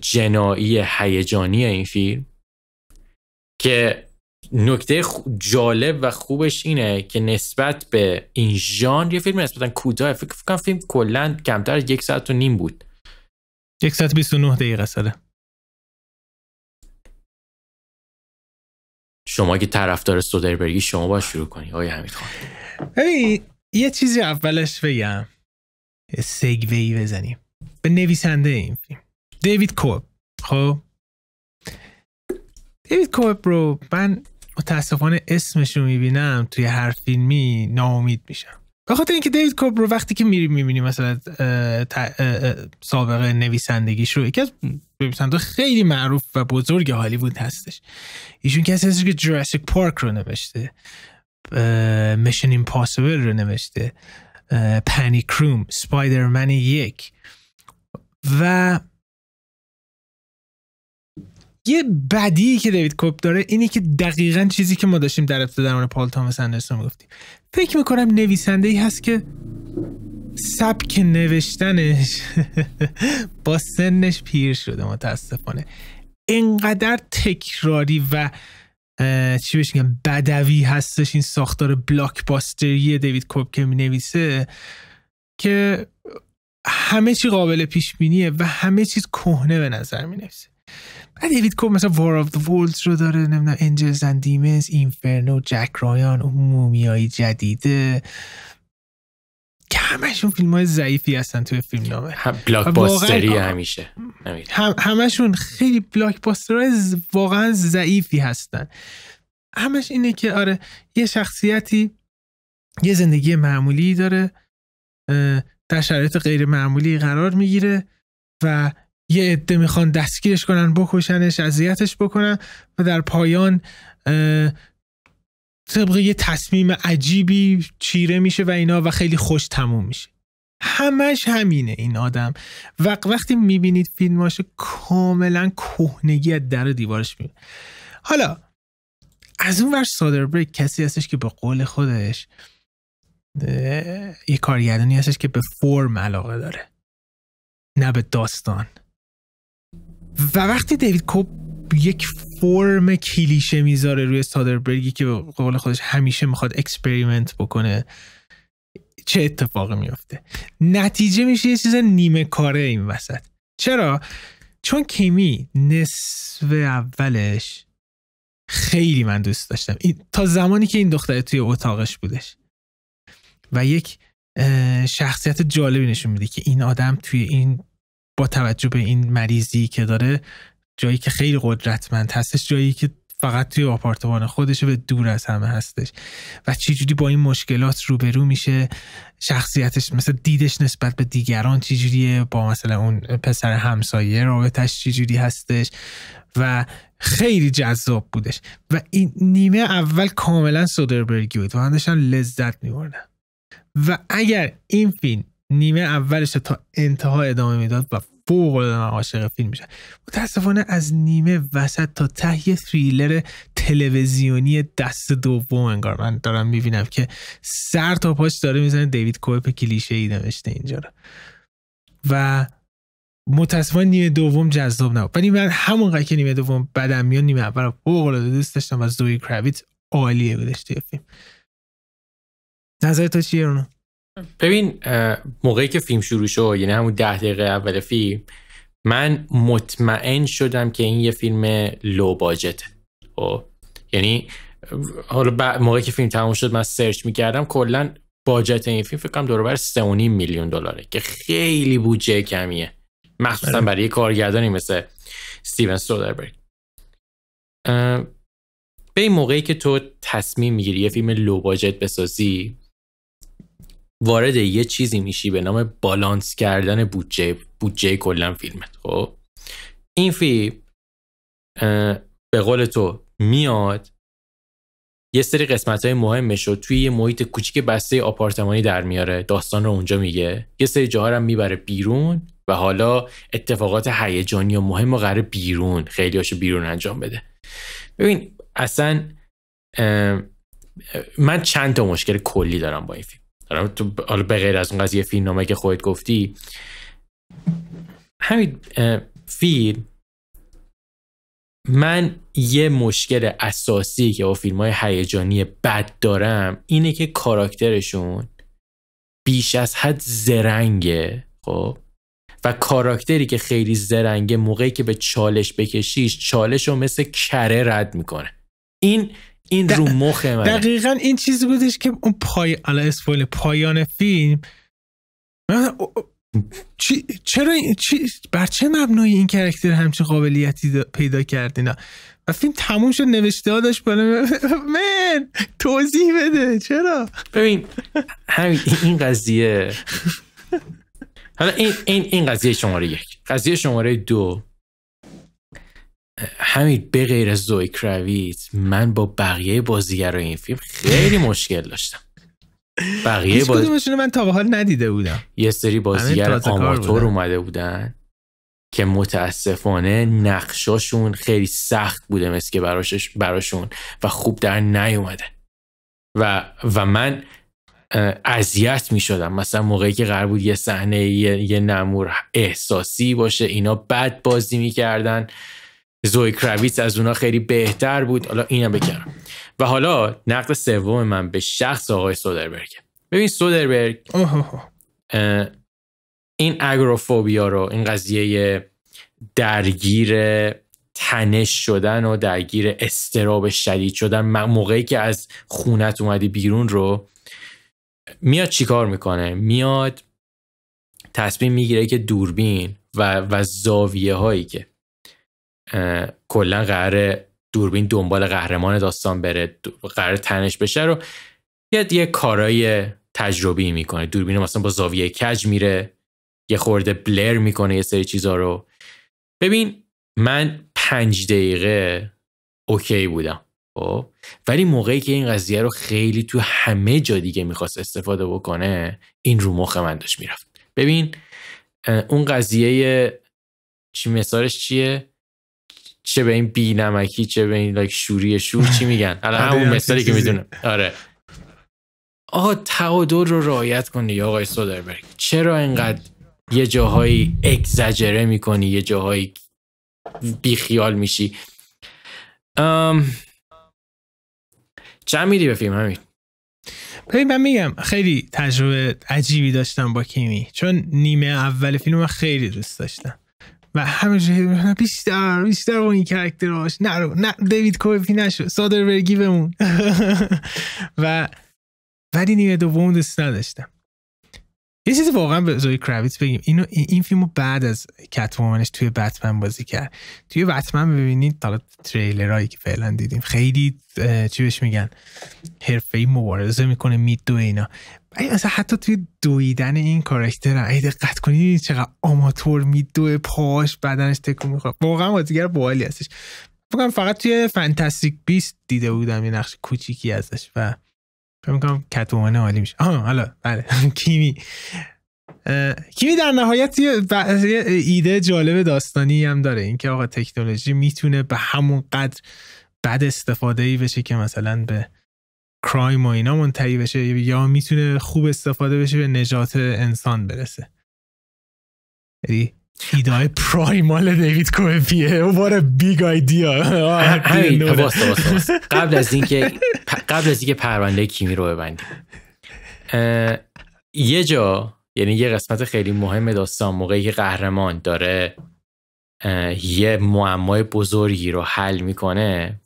جنایی هیجانی این فیلم که نکته جالب و خوبش اینه که نسبت به این ژانر یه فیلم نسبتا کوتاه فکر کنم فیلم کلا کمتر یک ساعت و نیم بود یک ساعت 29 دقیقه سره شما که طرفدار سودربرگی شما باید شروع کنی آقای حمید خان یه چیزی اولش بگم سگوی بزنیم به نویسنده این فیلم دیوید کوب خب دیوید کوب رو من متاسفانه اسمش رو میبینم توی هر فیلمی ناامید میشم به خاطر اینکه دیوید کوب رو وقتی که میری میبینی مثلا سابقه نویسندگیش رو یکی از ببینید خیلی معروف و بزرگ هالیوود هستش ایشون کسی هستش که جوراسیک پارک رو نوشته میشن ایمپاسیبل رو نوشته پنی کروم سپایدرمن یک و یه بدی که دیوید کوپ داره اینه که دقیقا چیزی که ما داشتیم در ابتدا پال تامس اندرسون گفتیم فکر میکنم نویسنده ای هست که سبک نوشتنش [LAUGHS] با سنش پیر شده متاسفانه انقدر تکراری و چی بهش میگم بدوی هستش این ساختار بلاکباستری دیوید کوب که می نویسه که همه چی قابل پیش بینیه و همه چیز کهنه به نظر می نویسه بعد دیوید کوب مثلا وار آف دی وولز رو داره نمیدونم انجلز اند دیمنز اینفرنو جک رایان اون مومیایی جدیده که همشون فیلم های ضعیفی هستن توی فیلم نامه بلاک همیشه هم همشون خیلی بلاک های واقعا ضعیفی هستن همش اینه که آره یه شخصیتی یه زندگی معمولی داره در شرایط غیر معمولی قرار میگیره و یه عده میخوان دستگیرش کنن بکشنش اذیتش بکنن و در پایان طبق یه تصمیم عجیبی چیره میشه و اینا و خیلی خوش تموم میشه همش همینه این آدم و وقتی میبینید فیلماشو کاملا کهنگی از در دیوارش میبینید حالا از اون ور سادربرگ کسی هستش که به قول خودش یه کارگردانی هستش که به فرم علاقه داره نه به داستان و وقتی دیوید کوب یک فرم کلیشه میذاره روی سادربرگی که قول خودش همیشه میخواد اکسپریمنت بکنه چه اتفاقی میفته نتیجه میشه یه چیز نیمه کاره این وسط چرا چون کیمی نصف اولش خیلی من دوست داشتم تا زمانی که این دختره توی اتاقش بودش و یک شخصیت جالبی نشون میده که این آدم توی این با توجه به این مریضی که داره جایی که خیلی قدرتمند هستش جایی که فقط توی آپارتمان خودش به دور از همه هستش و جوری با این مشکلات روبرو میشه شخصیتش مثل دیدش نسبت به دیگران چجوریه با مثلا اون پسر همسایه رابطش چجوری هستش و خیلی جذاب بودش و این نیمه اول کاملا سودربرگی بود و من لذت میبردم و اگر این فیلم نیمه اولش تا انتها ادامه میداد و فوق عاشق فیلم میشن متاسفانه از نیمه وسط تا ته یه تریلر تلویزیونی دست دوم انگار من دارم میبینم که سر تا پاش داره میزنه دیوید کوپ کلیشه ای نوشته اینجا رو و متاسفانه نیمه دوم جذاب نبود ولی من همون که نیمه دوم بدم میان نیمه اول فوق العاده دوست داشتم و زوی کراویت عالیه بودش فیلم نظر تو چیه ببین موقعی که فیلم شروع شد یعنی همون ده دقیقه اول فیلم من مطمئن شدم که این یه فیلم لو باجته خب، یعنی حالا موقعی که فیلم تموم شد من سرچ میکردم کلا باجت این فیلم فکر کنم دور بر 3.5 میلیون دلاره که خیلی بودجه کمیه مخصوصا بله. برای کارگردانی مثل استیون سودربرگ به این موقعی که تو تصمیم میگیری یه فیلم لو باجت بسازی وارد یه چیزی میشی به نام بالانس کردن بودجه بودجه کلا فیلمت خب این فیلم به قول تو میاد یه سری قسمت های مهم شد توی یه محیط کوچیک بسته آپارتمانی در میاره داستان رو اونجا میگه یه سری جاها رو میبره بیرون و حالا اتفاقات هیجانی و مهم و قراره بیرون خیلی هاشو بیرون انجام بده ببین اصلا من چند تا مشکل کلی دارم با این آره، حالا به غیر از اون قضیه فیلم نامه که خودت گفتی همین فیلم من یه مشکل اساسی که با فیلم های هیجانی بد دارم اینه که کاراکترشون بیش از حد زرنگه خب و کاراکتری که خیلی زرنگه موقعی که به چالش بکشیش چالش رو مثل کره رد میکنه این این رو مخه من دقیقا این چیزی بودش که اون پای الا پایان فیلم چرا چی... بر چه مبنای این کرکتر همچه قابلیتی پیدا پیدا کردینا و فیلم تموم شد نوشته ها داشت بالا [LAUGHS] من توضیح بده چرا ببین همین این قضیه حالا این این این قضیه شماره یک قضیه شماره دو همین به غیر از زوی کراویت من با بقیه بازیگر این فیلم خیلی مشکل داشتم بقیه باز... من تا به حال ندیده بودم یه سری بازیگر آماتور اومده بودن که متاسفانه نقشاشون خیلی سخت بوده مثل که براشون و خوب در نیومده و و من اذیت می شدم مثلا موقعی که قرار بود یه صحنه یه،, یه،, نمور احساسی باشه اینا بد بازی میکردن زوی کراویتس از اونا خیلی بهتر بود حالا اینم بگم و حالا نقد سوم من به شخص آقای سودربرگ ببین سودربرگ این اگروفوبیا رو این قضیه درگیر تنش شدن و درگیر استراب شدید شدن موقعی که از خونت اومدی بیرون رو میاد چیکار میکنه میاد تصمیم میگیره که دوربین و, و زاویه هایی که کلا قرار دوربین دنبال قهرمان داستان بره قرار تنش بشه رو یه یه کارای تجربی میکنه دوربین مثلا با زاویه کج میره یه خورده بلر میکنه یه سری چیزا رو ببین من پنج دقیقه اوکی بودم خب ولی موقعی که این قضیه رو خیلی تو همه جا دیگه میخواست استفاده بکنه این رو مخ من داشت میرفت ببین اون قضیه چی مثالش چیه چه به این بی نمکی چه به این لایک شوری شور چی میگن [LAUGHS] الان همون مثالی که میدونم آره آقا تعادل رو رعایت کنی آقای سودربرگ چرا اینقدر یه جاهایی اگزجره میکنی یه جاهایی بیخیال میشی ام... چند میدی به فیلم همین ببین من میگم خیلی تجربه عجیبی داشتم با کیمی چون نیمه اول فیلم من خیلی دوست داشتم و بیشتر بیشتر با این کرکتراش نرو نه دیوید کوفی نشو سادر برگی بمون [LAUGHS] و ولی نیمه دوم دست نداشتم یه چیزی واقعا به زوی کرویت بگیم اینو این فیلمو بعد از مومنش توی بتمن بازی کرد توی بتمن ببینید حالا تریلرایی که فعلا دیدیم خیلی چی بهش میگن ای مبارزه میکنه مید دو اینا ای اصلا حتی توی دویدن این کارکترم ای دقت کنی چقدر آماتور میدوه پاش بدنش تکون خواهد واقعا بازیگر بالی هستش فکر فقط توی فانتاستیک بیست دیده بودم یه نقش کوچیکی ازش و فکر میکنم کتومان عالی میشه آها حالا بله [LAUGHS] کیمی کیمی در نهایت یه ایده جالب داستانی هم داره اینکه آقا تکنولوژی میتونه به همون قدر بد استفاده ای بشه که مثلا به کرایم و اینا منتهی بشه یا میتونه خوب استفاده بشه به نجات انسان برسه یعنی ایده پرایمال دیوید کوپیه what a big idea [LAUGHS] خب، قبل از اینکه قبل از اینکه پرونده کیمی رو ببندیم یه جا یعنی یه قسمت خیلی مهم داستان موقعی که قهرمان داره یه معمای بزرگی رو حل میکنه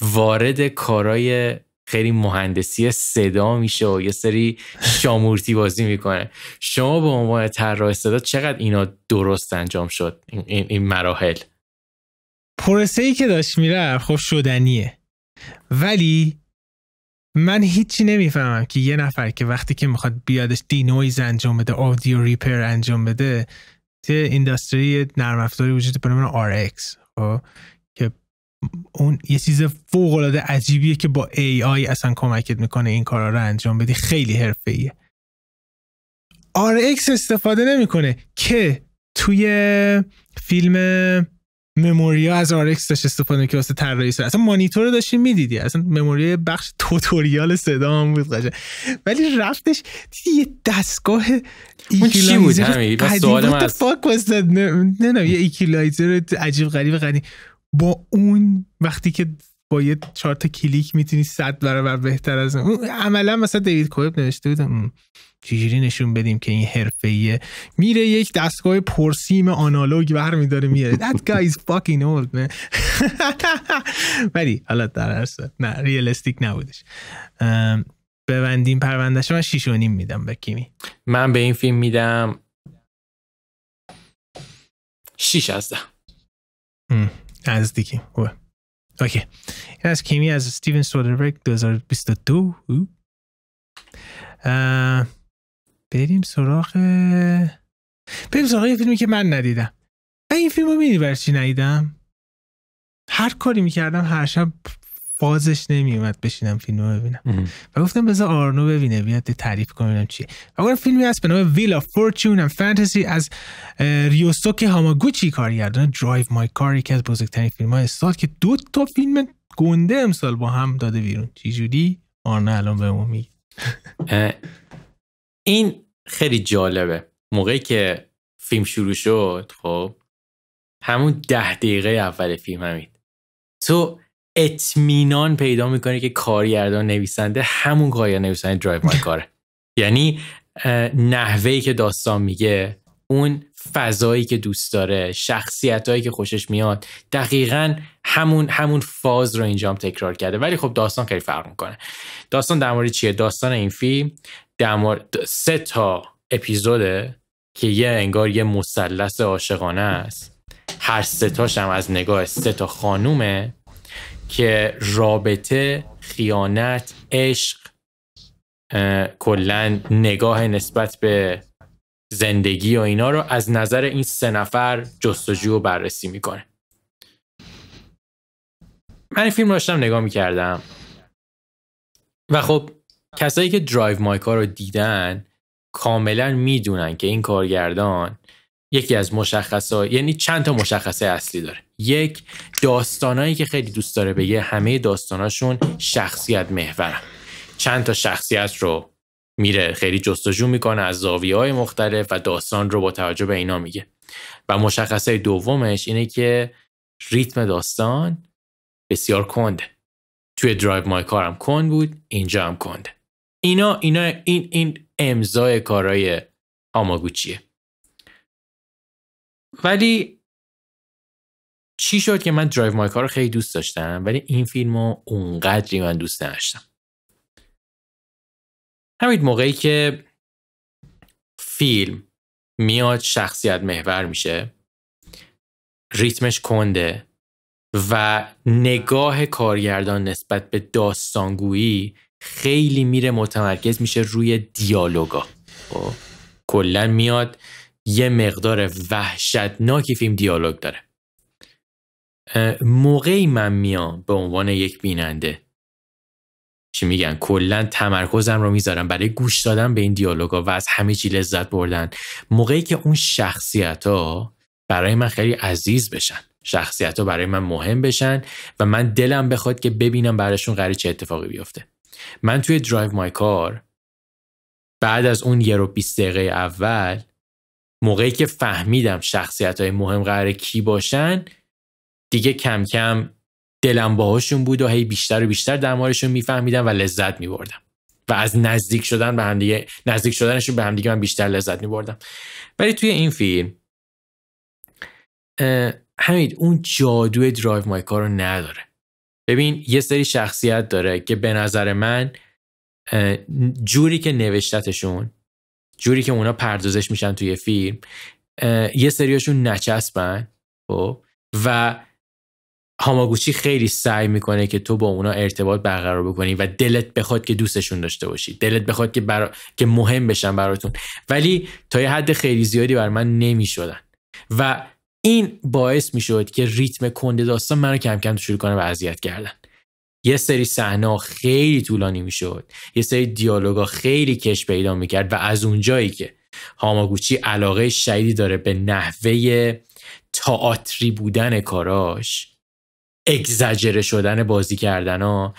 وارد کارای خیلی مهندسی صدا میشه و یه سری شامورتی بازی میکنه شما به عنوان طراح صدا چقدر اینا درست انجام شد این, این مراحل پروسه ای که داشت میرفت خب شدنیه ولی من هیچی نمیفهمم که یه نفر که وقتی که میخواد بیادش دینویز انجام بده آدیو ریپر انجام بده توی اینداستری نرم افزاری وجود به نام RX خب اون یه چیز فوق العاده عجیبیه که با AI اصلا کمکت میکنه این کارا رو انجام بدی خیلی حرفه‌ایه اکس استفاده نمیکنه که توی فیلم مموریا از RX داشت استفاده میکنه واسه طراحی اصلا مانیتور رو داشتی میدیدی اصلا مموریا بخش توتوریال صدا هم بود ولی رفتش یه دستگاه ایکیلایزر اون چی بود همین نه نه یه ایکیلایزر عجیب غریب قدیم با اون وقتی که با یه چهار تا کلیک میتونی صد برابر بهتر از اون عملا مثلا دیوید کوب نوشته بودم چجوری نشون بدیم که این حرفه‌ایه میره یک دستگاه پرسیم آنالوگ برمیداره میاره that guy is fucking old [LAUGHS] ولی حالا در هر نه ریالستیک نبودش ببندیم پروندهش من شیش و نیم میدم به کیمی من به این فیلم میدم شیش از ده دیگه خوبه اوکی این از کیمی از ستیون سودربرگ 2022 بریم سراغ بریم سراغ یه فیلمی که من ندیدم این فیلم رو میدید برای چی ندیدم هر کاری میکردم هر شب بازش نمیومد بشینم فیلمو ببینم و گفتم بذار آرنو ببینه بیاد تعریف کنم ببینم چیه فیلمی هست به نام ویلا فورچون هم فانتزی از ریوستوک هاماگوچی کارگردان درایو مای کار که از بزرگترین فیلم های استاد که دو تا فیلم گنده امسال با هم داده بیرون چی جوری آرنو الان به ما میگه این خیلی جالبه موقعی که فیلم شروع شد خب همون ده دقیقه اول فیلم همین تو اطمینان پیدا میکنه که کارگردان نویسنده همون کارگردان نویسنده درایو مای کاره یعنی نحوهی که داستان میگه اون فضایی که دوست داره شخصیت هایی که خوشش میاد دقیقا همون همون فاز رو اینجا تکرار کرده ولی خب داستان خیلی فرق میکنه داستان در مورد چیه داستان این فیلم در مورد سه تا اپیزوده که یه انگار یه مثلث عاشقانه است هر سه تاش هم از نگاه سه تا خانومه که رابطه خیانت عشق کلا نگاه نسبت به زندگی و اینا رو از نظر این سه نفر جستجو و بررسی میکنه من این فیلم رو داشتم نگاه میکردم و خب کسایی که درایو مایکا رو دیدن کاملا میدونن که این کارگردان یکی از مشخصه یعنی چند تا مشخصه اصلی داره یک داستانایی که خیلی دوست داره بگه همه داستاناشون شخصیت محورن چند تا شخصیت رو میره خیلی جستجو میکنه از زاویه های مختلف و داستان رو با توجه به اینا میگه و مشخصه دومش اینه که ریتم داستان بسیار کند. توی درایو مای کارم کند بود اینجا هم کنده اینا اینا این این امضای کارای آماگوچیه ولی چی شد که من درایو مای رو خیلی دوست داشتم ولی این فیلم رو اونقدری من دوست نداشتم همین موقعی که فیلم میاد شخصیت محور میشه ریتمش کنده و نگاه کارگردان نسبت به داستانگویی خیلی میره متمرکز میشه روی دیالوگا خب، کلا میاد یه مقدار وحشتناکی فیلم دیالوگ داره موقعی من میام به عنوان یک بیننده چی میگن کلا تمرکزم رو میذارم برای گوش دادن به این دیالوگا و از همه چی لذت بردن موقعی که اون شخصیت ها برای من خیلی عزیز بشن شخصیت ها برای من مهم بشن و من دلم بخواد که ببینم براشون قراره چه اتفاقی بیفته من توی درایو مای کار بعد از اون یه رو دقیقه اول موقعی که فهمیدم شخصیت های مهم قرار کی باشن دیگه کم کم دلم باهاشون بود و هی بیشتر و بیشتر در میفهمیدم و لذت میبردم و از نزدیک شدن به همدیگه نزدیک شدنشون به همدیگه من بیشتر لذت میبردم ولی توی این فیلم همین اون جادوی درایو مای رو نداره ببین یه سری شخصیت داره که به نظر من جوری که نوشتتشون جوری که اونا پردازش میشن توی فیلم یه سریاشون نچسبن و خب؟ و هاماگوچی خیلی سعی میکنه که تو با اونا ارتباط برقرار بکنی و دلت بخواد که دوستشون داشته باشی دلت بخواد که, که مهم بشن براتون ولی تا یه حد خیلی زیادی بر من نمیشدن و این باعث میشد که ریتم کند داستان منو کم کم شروع کنه و اذیت کردن یه سری صحنه خیلی طولانی میشد یه سری دیالوگا خیلی کش پیدا میکرد و از اونجایی که هاماگوچی علاقه شدیدی داره به نحوه تئاتری بودن کاراش اگزجره شدن بازی کردن ها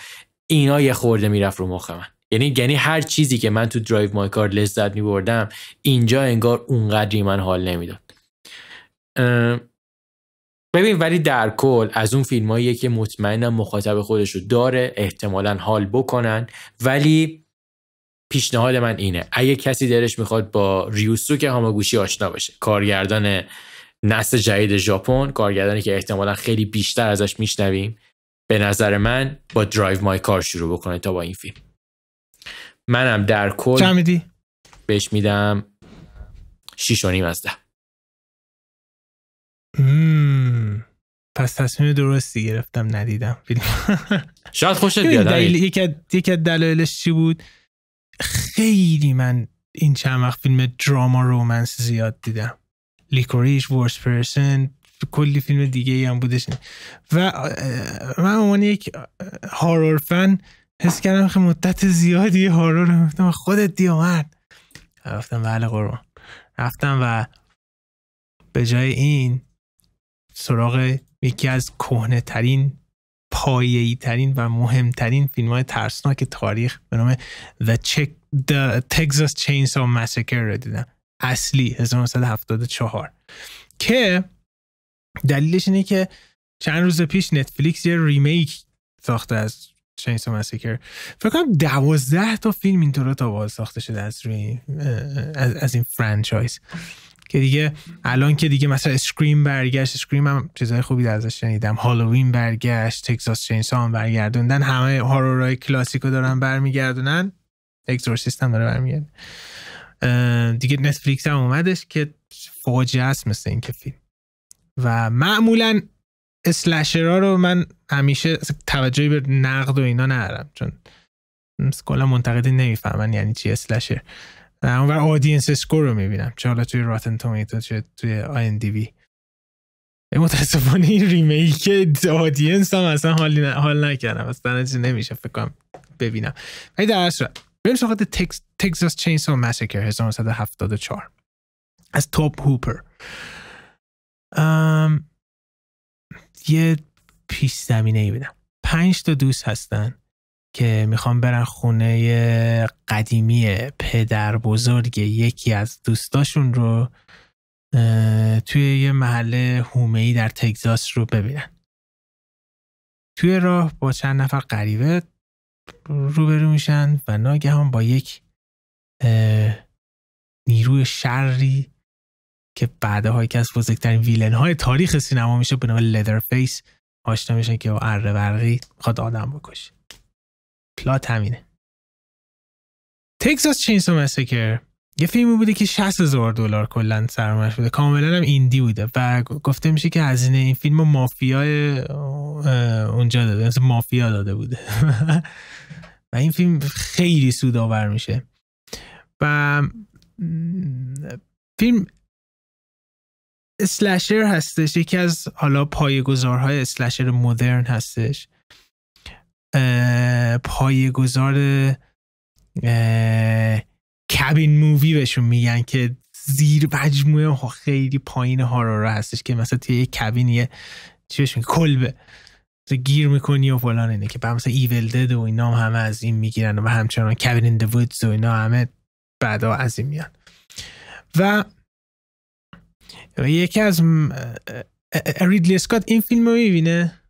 اینا یه خورده میرفت رو مخ من یعنی یعنی هر چیزی که من تو درایو مای کار لذت میبردم اینجا انگار اونقدری من حال نمیداد ببین ولی در کل از اون فیلمایی که مطمئنم مخاطب خودش رو داره احتمالا حال بکنن ولی پیشنهاد من اینه اگه کسی درش میخواد با که هاماگوشی آشنا بشه کارگردان نسل جدید ژاپن کارگردانی که احتمالا خیلی بیشتر ازش میشنویم به نظر من با درایو مای کار شروع بکنه تا با این فیلم منم در کل بهش میدم 6.5 از ده پس تصمیم درستی گرفتم ندیدم فیلم [LAUGHS] شاید خوشت بیاد یکی از دلایلش چی بود خیلی من این چند وقت فیلم دراما رومنس زیاد دیدم لیکوریش ورس پرسن کلی فیلم دیگه ای هم بودش و من اون یک هارور فن حس کردم که مدت زیادی هارور رفتم گفتم خودت اومد. رفتم بله قربان رفتم و به جای این سراغ یکی از کهنه ترین پایه‌ای ترین و مهمترین فیلم های ترسناک تاریخ به نام The, Check The Texas Chainsaw Massacre رو دیدم اصلی 1974 که دلیلش اینه که چند روز پیش نتفلیکس یه ریمیک ساخته از Chainsaw Massacre فکر کنم دوازده تا فیلم اینطور تا باز ساخته شده از, از, از این فرانچایز که دیگه الان که دیگه مثلا اسکریم برگشت اسکریم هم چیزای خوبی ازش شنیدم هالووین برگشت تگزاس چینسا هم برگردوندن همه هارورای کلاسیکو دارن برمیگردونن اگزورسیست هم داره برمیگرده دیگه نتفلیکس هم اومدش که فاجعه است مثل این که فیلم و معمولا اسلشرا رو من همیشه توجهی به نقد و اینا ندارم چون کلا منتقدی نمیفهمن یعنی چی اسلشر و آدینس اسکور رو میبینم چه حالا توی راتن تومیتو چه توی آی ان دی بی متاسفانه این ریمیک آدینس هم اصلا حال, حال نکردم اصلا نتیجه نمیشه فکر کنم ببینم ولی در اصل بریم سراغ تگزاس چینسو مسکر 1974 از توپ هوپر ام... یه پیش زمینه ای بدم پنج تا دوست هستن که میخوام برن خونه قدیمی پدر بزرگ یکی از دوستاشون رو توی یه محله هومهی در تگزاس رو ببینن توی راه با چند نفر غریبه روبرو میشن و ناگهان با یک نیروی شری که بعدها یکی از بزرگترین ویلن های تاریخ سینما میشه به نام لدر فیس آشنا میشن که با اره برقی خواد آدم بکشه پلات همینه تگزاس چینسو مسکر یه فیلمی بوده که 60 هزار دلار کلا سرمش بوده کاملا هم ایندی بوده و گفته میشه که هزینه این فیلم رو مافیای اونجا داده مافیا داده بوده [LAUGHS] و این فیلم خیلی سودآور میشه و فیلم اسلشر هستش یکی از حالا پایگزارهای اسلشر مدرن هستش پایه گذار کبین مووی بهشون میگن که زیر مجموعه خیلی پایین هارور هستش که مثلا یه کبین یه چی بهش کلبه گیر میکنی و فلان اینه که مثلا ایول دد و اینا همه از این میگیرن و همچنان کبین این وودز و اینا همه بعدا از این میان و یکی از ریدلی اسکات این فیلم رو میبینه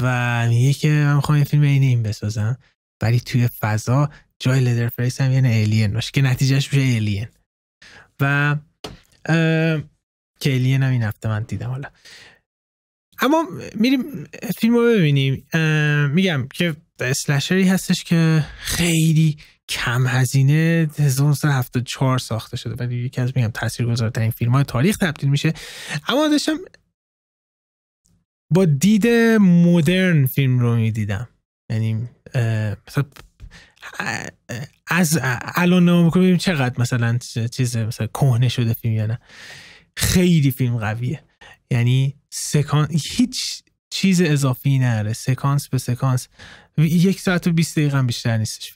و میگه که من میخوام فیلم عین این بسازم ولی توی فضا جای فریس هم یعنی ایلین باشه که نتیجهش بشه ایلین و که ایلین هم این هفته من دیدم حالا اما میریم فیلم رو ببینیم میگم که سلشری هستش که خیلی کم هزینه 1974 ساخته شده ولی یکی از میگم تاثیرگذارترین فیلم های تاریخ تبدیل میشه اما داشتم با دید مدرن فیلم رو دیدم. یعنی مثلا از الان نما بکنیم چقدر مثلا چیز مثلا کهنه شده فیلم یا نه خیلی فیلم قویه یعنی سکان هیچ چیز اضافی نره سکانس به سکانس یک ساعت و بیست دقیقه هم بیشتر نیستش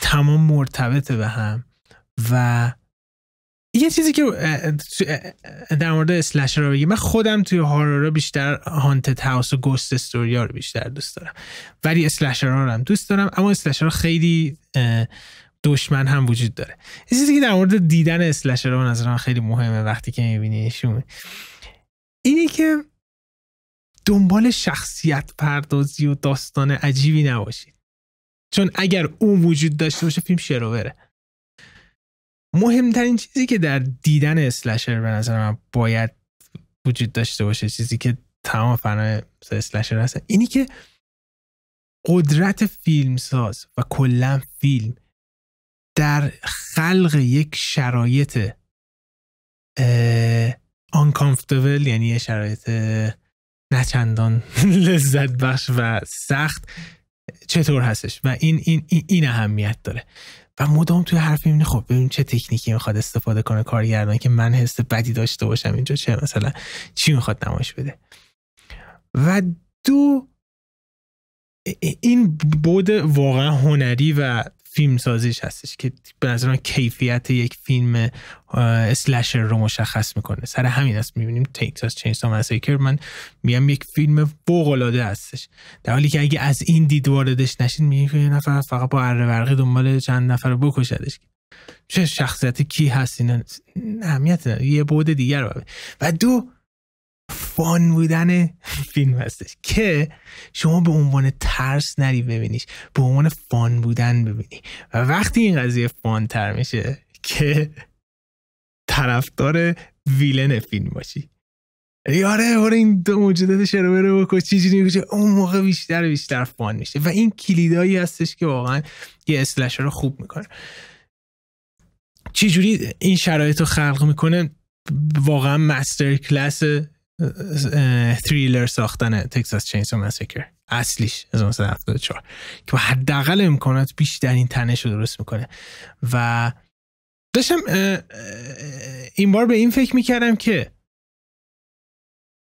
تمام مرتبطه به هم و یه چیزی که در مورد اسلشر رو بگیم من خودم توی هارورا بیشتر هانتد هاوس و گوست استوریا رو بیشتر دوست دارم ولی اسلشر رو هم دوست دارم اما اسلشر خیلی دشمن هم وجود داره یه چیزی که در مورد دیدن اسلشر رو نظر من خیلی مهمه وقتی که میبینیشون اینی که دنبال شخصیت پردازی و داستان عجیبی نباشید چون اگر اون وجود داشته باشه فیلم بره. مهمترین چیزی که در دیدن اسلشر به نظر من باید وجود داشته باشه چیزی که تمام فنا اسلشر هست اینی که قدرت فیلم ساز و کلا فیلم در خلق یک شرایط uncomfortable یعنی یه شرایط نچندان [LAUGHS] لذت بخش و سخت چطور هستش و این این این اهمیت داره و مدام توی حرف میبینی خب ببین چه تکنیکی میخواد استفاده کنه کارگردان که من حس بدی داشته باشم اینجا چه مثلا چی میخواد نمایش بده و دو این بود واقعا هنری و فیلم سازیش هستش که به نظر من کیفیت یک فیلم اسلشر رو مشخص میکنه سر همین است میبینیم تکساس چینسا مسیکر من میگم یک فیلم فوق العاده هستش در حالی که اگه از این دید واردش نشین میگیم که یه نفر فقط با اره برقی دنبال چند نفر رو بکشدش چه شخصیت کی هست اینا اهمیت یه بوده دیگر و دو فان بودن فیلم هستش که شما به عنوان ترس نری ببینیش به عنوان فان بودن ببینی و وقتی این قضیه فان تر میشه که طرفدار ویلن فیلم باشی یاره باره این دو موجودات شروع رو بکن چیزی میشه اون موقع بیشتر بیشتر فان میشه و این کلیدایی هستش که واقعا یه اسلش رو خوب میکنه چجوری این شرایط رو خلق میکنه واقعا مستر کلاس تریلر ساختن تکساس چینسو مسکر اصلیش از 1974 که با حداقل امکانات بیشترین تنش رو درست میکنه و داشتم این بار به این فکر میکردم که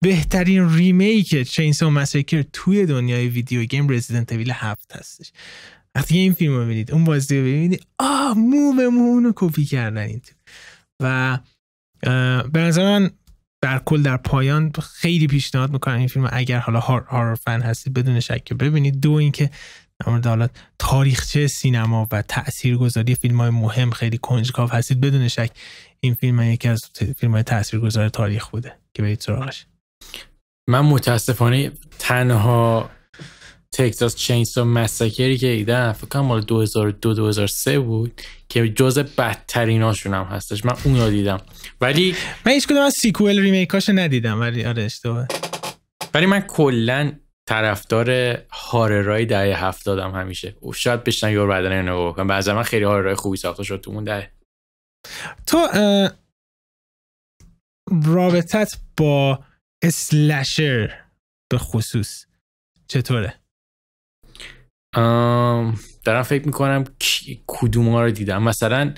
بهترین ریمیک چینسو مسکر توی دنیای ویدیو گیم رزیدنت ویل هفت هستش وقتی این فیلم رو ببینید اون بازی رو ببینید آه مو به مو اونو کپی کردن این و به نظر من در کل در پایان خیلی پیشنهاد میکنم این فیلم اگر حالا هار هارر فن هستید بدون شک که ببینید دو اینکه در مورد حالا تاریخچه سینما و تاثیرگذاری فیلم های مهم خیلی کنجکاو هستید بدون شک این فیلم یکی از فیلم های تاثیرگذار تاریخ بوده که برید سراغش من متاسفانه تنها تکساس چینسو مساکری که ایدن فکر کنم مال 2002 2003 بود که جز هاشون هم هستش من اون رو دیدم ولی من هیچ کدوم از سیکوئل ریمیکاش ندیدم ولی آره اشتباه ولی من کلا طرفدار هاررای دهه هفتادم همیشه او شاید بشن یور بدن اینو بکنم بعضا من خیلی هاررای خوبی ساخته شد تو اون دهه تو رابطت با اسلشر به خصوص چطوره دارم فکر میکنم کدوم ها رو دیدم مثلا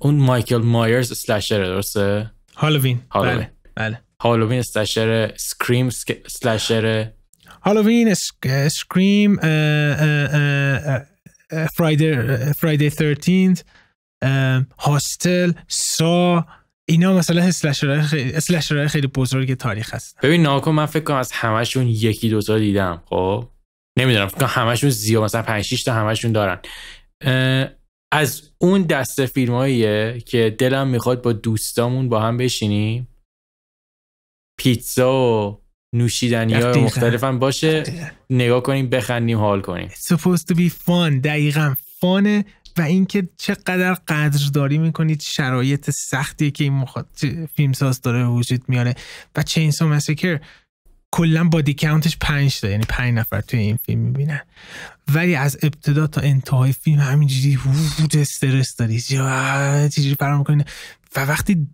اون مایکل مایرز سلشر درسته هالووین هالووین بله،, بله هالوین سلشر سکریم سلشر هالووین سکریم فرایدی 13 هاستل سا اینا مثلا سلشر خیلی, خیلی بزرگ تاریخ هست ببین ناکن من فکر کنم از همشون یکی تا دیدم خب نمیدونم فکر همشون زیاد مثلا 5 تا همشون دارن از اون دسته فیلمایی که دلم میخواد با دوستامون با هم بشینیم پیتزا و نوشیدنی های مختلف باشه نگاه کنیم بخندیم حال کنیم It's supposed to be fun دقیقا فانه و اینکه چقدر قدرداری میکنید شرایط سختی که این فیلم فیلمساز داره وجود میاره و چینسو مسیکر کلا بادی کانتش 5 تا یعنی 5 نفر توی این فیلم میبینن ولی از ابتدا تا انتهای فیلم همینجوری بود استرس داری چجوری فرام میکنی و وقتی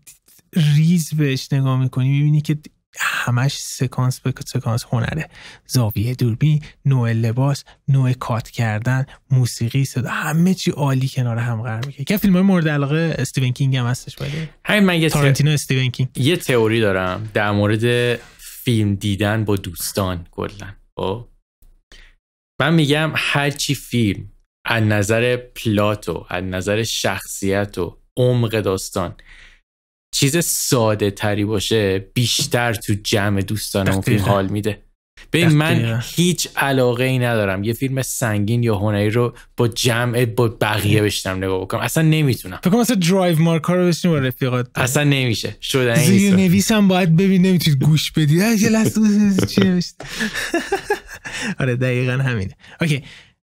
ریز بهش نگاه میکنی میبینی که همش سکانس به سکانس هنره زاویه دوربین نوع لباس نوع کات کردن موسیقی صدا همه چی عالی کنار هم قرار میگیره که فیلم های مورد علاقه استیون کینگ هم هستش ولی همین من یه تارانتینو استیون کینگ یه تئوری دارم در مورد فیلم دیدن با دوستان کلا خب؟ من میگم هرچی فیلم از نظر پلات از نظر شخصیت و عمق داستان چیز ساده تری باشه بیشتر تو جمع دوستانمون فیلم حال میده به من هیچ علاقه ای ندارم یه فیلم سنگین یا هنری رو با جمع با بقیه بشتم نگاه بکنم اصلا نمیتونم فکر مثلا درایو مارکا رو بشین با رفیقات اصلا نمیشه شدن زیر نویس باید ببین نمیتونید گوش بدی یه لحظه چی [LAUGHS] [LAUGHS] آره دقیقا همینه اوکی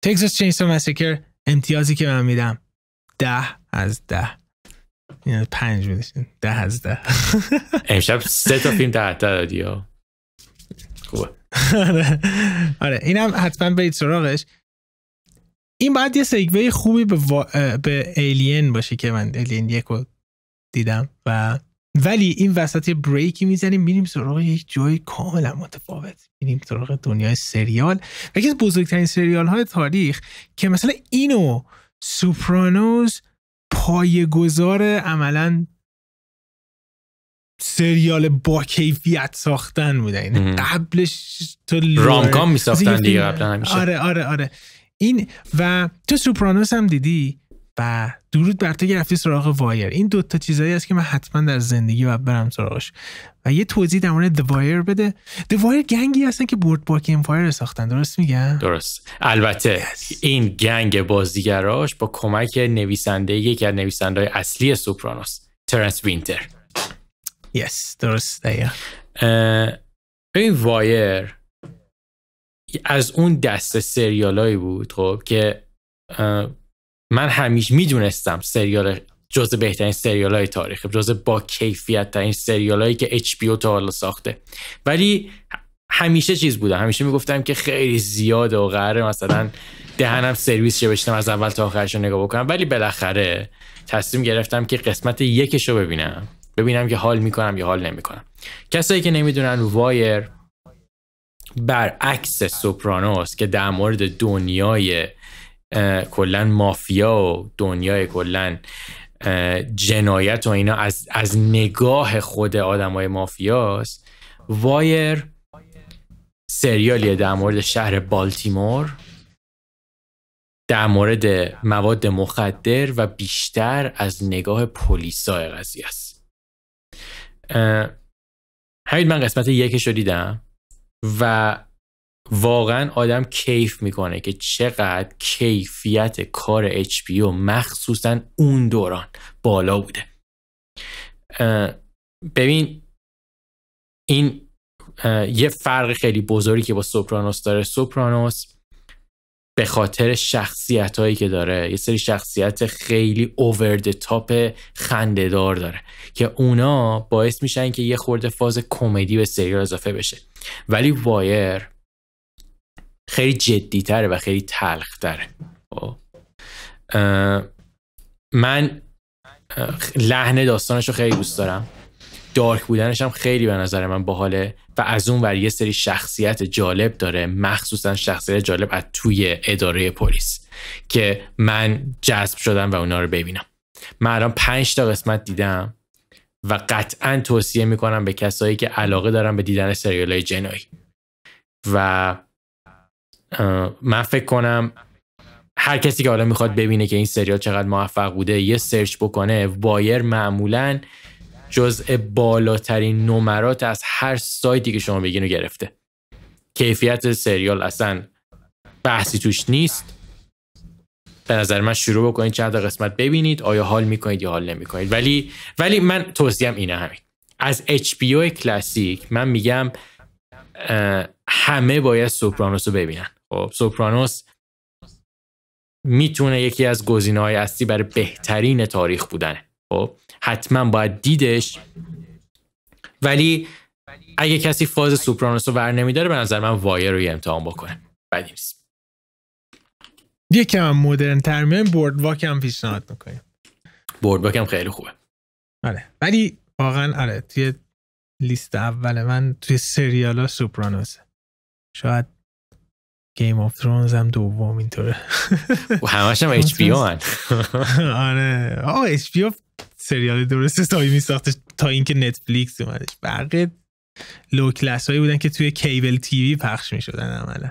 تگزاس چینسو مسیکر امتیازی که من میدم ده از ده یعنی پنج میدشین ده از ده امشب سه تا فیلم ده دادی خوبه آره. آره اینم حتما برید سراغش این باید یه سگوی خوبی به, وا... به ایلین باشه که من ایلین یک رو دیدم و ولی این وسط یه بریکی میزنیم میریم سراغ یک جای کاملا متفاوت میریم سراغ دنیای سریال و یکی از بزرگترین سریال های تاریخ که مثلا اینو سوپرانوز پایگزار عملا سریال با کیفیت ساختن بوده این یعنی قبلش تو رامکام می ساختن دیگه همیشه آره آره آره این و تو سوپرانوس هم دیدی و درود بر تو گرفتی سراغ وایر این دوتا چیزایی است که من حتما در زندگی و برم سراغش و یه توضیح در مورد وایر بده دوایر گنگی هستن که بورد باک امپایر ساختن درست میگن درست البته این گنگ بازیگراش با کمک نویسنده یکی از نویسنده اصلی سوپرانوس ترنس وینتر yes درست uh, این وایر از اون دست سریالایی بود خب که من همیشه میدونستم سریال جز بهترین سریال های تاریخ جز با کیفیت ترین سریال هایی که HBO تا حالا ساخته ولی همیشه چیز بودم همیشه میگفتم که خیلی زیاد و قراره مثلا دهنم سرویس شه بشتم از اول تا آخرش رو نگاه بکنم ولی بالاخره تصمیم گرفتم که قسمت یکش رو ببینم ببینم که حال میکنم یا حال نمیکنم کسایی که نمیدونن وایر برعکس سوپرانوس که در مورد دنیای کلا مافیا و دنیای کلا جنایت و اینا از, از نگاه خود آدمای مافیاست وایر سریالیه در مورد شهر بالتیمور در مورد مواد مخدر و بیشتر از نگاه پلیسای قضیه است همین من قسمت یکش رو دیدم و واقعا آدم کیف میکنه که چقدر کیفیت کار HBO مخصوصا اون دوران بالا بوده ببین این یه فرق خیلی بزرگی که با سوپرانوس داره سوپرانوس به خاطر شخصیت هایی که داره یه سری شخصیت خیلی اوورد تاپ خندهدار داره که اونا باعث میشن که یه خورده فاز کمدی به سریال اضافه بشه ولی وایر خیلی جدی تره و خیلی تلخ تره خب. من لحن داستانش رو خیلی دوست دارم دارک بودنشم خیلی به نظر من با و از اون ور یه سری شخصیت جالب داره مخصوصا شخصیت جالب از توی اداره پلیس که من جذب شدم و اونا رو ببینم من الان پنج تا قسمت دیدم و قطعا توصیه میکنم به کسایی که علاقه دارن به دیدن سریال های جنایی و من فکر کنم هر کسی که حالا میخواد ببینه که این سریال چقدر موفق بوده یه سرچ بکنه وایر معمولا جزء بالاترین نمرات از هر سایتی که شما بگین رو گرفته کیفیت سریال اصلا بحثی توش نیست به نظر من شروع بکنید چند قسمت ببینید آیا حال میکنید یا حال نمیکنید ولی ولی من توصیم اینه همین از HBO کلاسیک من میگم همه باید سوپرانوس رو ببینن خب سوپرانوس میتونه یکی از گزینه های اصلی برای بهترین تاریخ بودنه خب حتما باید دیدش ولی اگه کسی فاز سوپرانوس رو ور نمیداره به نظر من وایر رو امتحان بکنه بدی نیست کم مدرن تر برد بورد واک هم پیشنهاد میکنیم بورد واک هم خیلی خوبه آره ولی واقعا آره توی لیست اول من توی ها سوپرانوس شاید گیم آف ترونز هم دوم اینطوره و همش هم اچ پی [LAUGHS] آره آه ایچ سریال درست حسابی میساخته تا اینکه نتفلیکس اومدش بقیه لوکلس هایی بودن که توی کیبل تیوی پخش میشدن عملا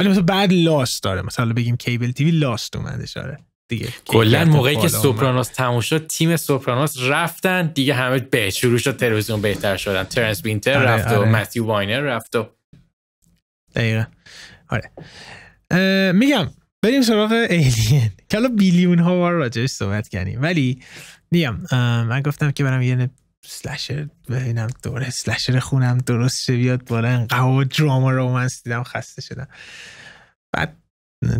ولی مثلا بعد لاست داره مثلا بگیم کیبل تیوی لاست اومدش آره دیگه کلا موقعی که سوپرانوس تموم شد تیم سوپرانوس رفتن دیگه همه به شروع شد تلویزیون بهتر شدن ترنس بینتر آره، رفت و آره. متیو واینر رفت و دقیقا آره میگم بریم سراغ ایلین کلا بیلیون ها بار راجعش صحبت کنیم ولی میگم من گفتم که برم یه سلشر ببینم دوره سلشر خونم درست شه بیاد بالا انقدر دراما من دیدم خسته شدم بعد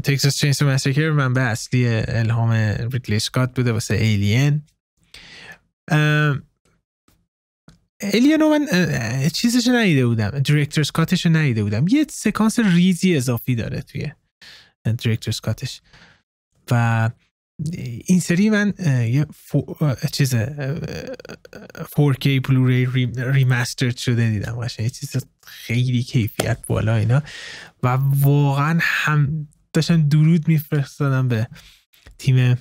تکساس چینس مسکر من به اصلی الهام ریدلی سکات بوده واسه ایلین الین من چیزش نیده بودم دریکتر سکاتش رو ندیده بودم یه سکانس ریزی اضافی داره توی سکاتش سکاتش و این سری من یه فو... چیز 4K بلوری ریمستر شده دیدم یه چیز خیلی کیفیت بالا اینا و واقعا هم داشتن درود میفرستادم به تیم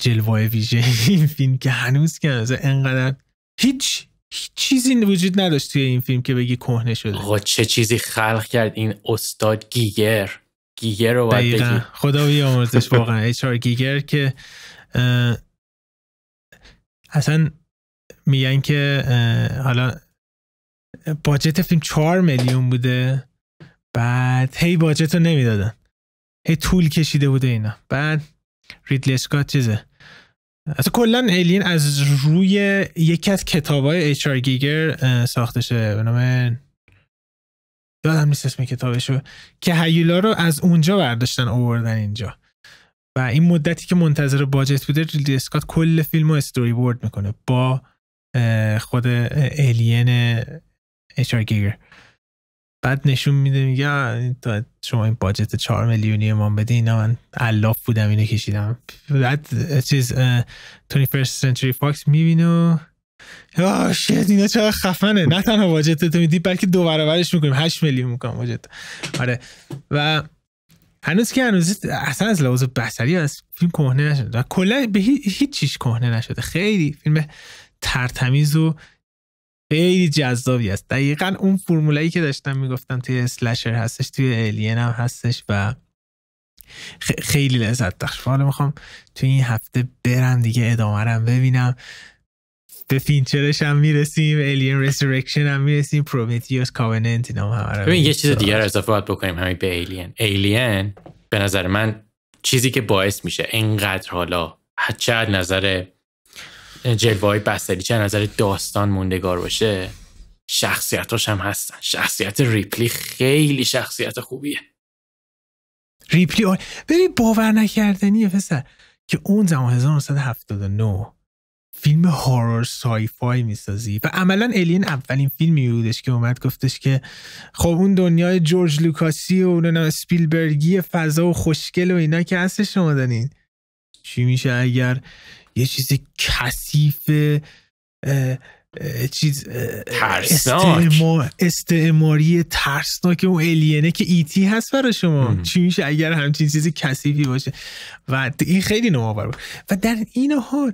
جلوه ویژه این فیلم که هنوز که هنوز انقدر هیچ چیزی وجود نداشت توی این فیلم که بگی کهنه شده آقا چه چیزی خلق کرد این استاد گیگر گیگر رو باید بگی خدا واقعا اچ [LAUGHS] گیگر که اصلا میگن که حالا باجت فیلم چهار میلیون بوده بعد هی باجت رو نمیدادن هی طول کشیده بوده اینا بعد ریدلی اسکات چیزه اصلا کلا الین از روی یکی از کتاب های اچ گیگر ساخته شده به نام یادم نیست اسم کتابشو که هیولا رو از اونجا برداشتن آوردن اینجا و این مدتی که منتظر باجت بوده ریلی اسکات کل فیلم رو استوری بورد میکنه با خود الین اچ گیگر بعد نشون میده میگه شما این باجت 4 میلیونی ما بده اینا من الاف بودم اینو کشیدم بعد چیز 21st Century Fox میبینه یا شید اینا چرا خفنه نه تنها تو میدی بلکه دو برابرش میکنیم 8 میلیون میکنم واجد آره و هنوز که هنوز اصلا از لحاظ بصری از فیلم کهنه نشده و کلا به هیچ چیز کهنه نشده خیلی فیلم ترتمیز و خیلی جذابی است دقیقا اون فرمولایی که داشتم میگفتم توی اسلشر هستش توی الین هم هستش و خیلی لذت داشت حالا میخوام توی این هفته برم دیگه ادامه ببینم به فینچرش هم میرسیم الین رسورکشن هم میرسیم پرومیتیوس کاوننت اینا ببین یه چیز دیگر اضافه باید بکنیم همین به الین الین به نظر من چیزی که باعث میشه اینقدر حالا چه از نظر جلوه های بستری چه نظر داستان موندگار باشه شخصیتاش هم هستن شخصیت ریپلی خیلی شخصیت خوبیه ریپلی آ... آره. ببین باور نکردنیه پسر که اون زمان 1979 فیلم هورر سایفای میسازی و عملا الین اولین فیلمی بودش که اومد گفتش که خب اون دنیای جورج لوکاسی و اون اسپیلبرگی فضا و خوشگل و اینا که هستش شما دارین چی میشه اگر یه چیز کثیف چیز ترسناک استعماری ترسناک اون الینه که ایتی e هست برای شما چی میشه اگر همچین چیزی کثیفی باشه و این خیلی نوآور بود و در این حال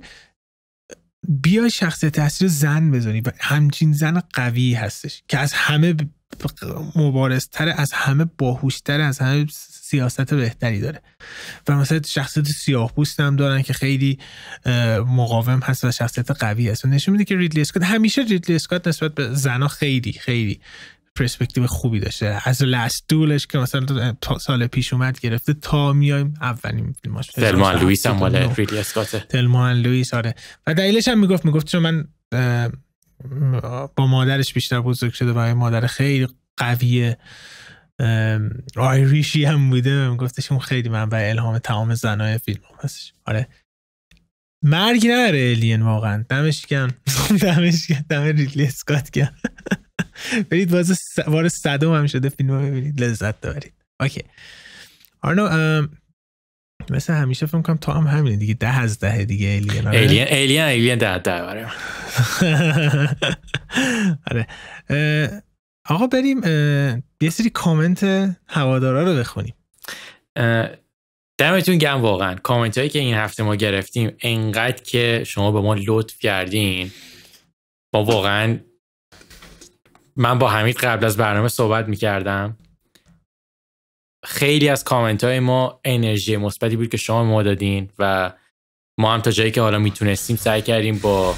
بیای شخصیت اصلی زن بزنی و همچین زن قوی هستش که از همه مبارزتر از همه باهوشتر از همه سیاست بهتری داره و مثلا شخصیت سیاه پوست هم دارن که خیلی مقاوم هست و شخصیت قوی هست و نشون میده که ریدلی اسکات همیشه ریدلی اسکات نسبت به زنها خیلی خیلی پرسپکتیو خوبی داشته از لست دولش که مثلا سال پیش اومد گرفته تا میایم اولین فیلماش تلمان لوئیس هم مال اسکاته تلمان لوئیس آره و دلیلش هم میگفت میگفت چون من با مادرش بیشتر بزرگ شده و مادر خیلی قویه آیریشی هم بوده میگفتش اون خیلی من منبع الهام تمام زنای فیلم هستش آره مرگ نداره الین واقعا دمش گم [LAUGHS] دمش گرم دم ریدلی اسکات گرم [LAUGHS] برید باز بار صدم هم شده فیلم ببینید لذت دارید اوکی آرنو مثل همیشه فکر کنم تا هم همینه دیگه ده از ده دیگه الین الین الین الین ده آره, [LAUGHS] آره. آقا بریم یه سری کامنت هوادارا رو بخونیم دمتون گم واقعا کامنت هایی که این هفته ما گرفتیم انقدر که شما به ما لطف کردین ما واقعا من با حمید قبل از برنامه صحبت میکردم خیلی از کامنت های ما انرژی مثبتی بود که شما ما دادین و ما هم تا جایی که حالا میتونستیم سعی کردیم با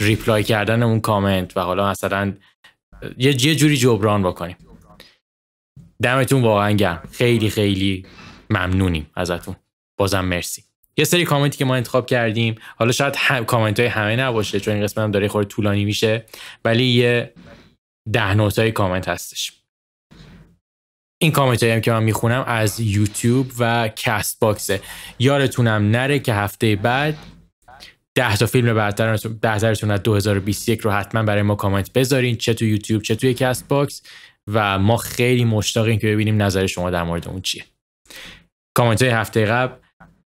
ریپلای کردن اون کامنت و حالا مثلا یه جوری جبران بکنیم دمتون واقعا گرم خیلی خیلی ممنونیم ازتون بازم مرسی یه سری کامنتی که ما انتخاب کردیم حالا شاید هم... کامنت های همه نباشه چون این قسمت هم داره خورد طولانی میشه ولی یه ده نوت کامنت هستش این کامنت هم که من میخونم از یوتیوب و کست باکسه یارتونم نره که هفته بعد ده تا فیلم برتر بهترتون از 2021 رو حتما برای ما کامنت بذارین چه تو یوتیوب چه توی کست باکس و ما خیلی مشتاقیم که ببینیم نظر شما در مورد اون چیه کامنت های هفته قبل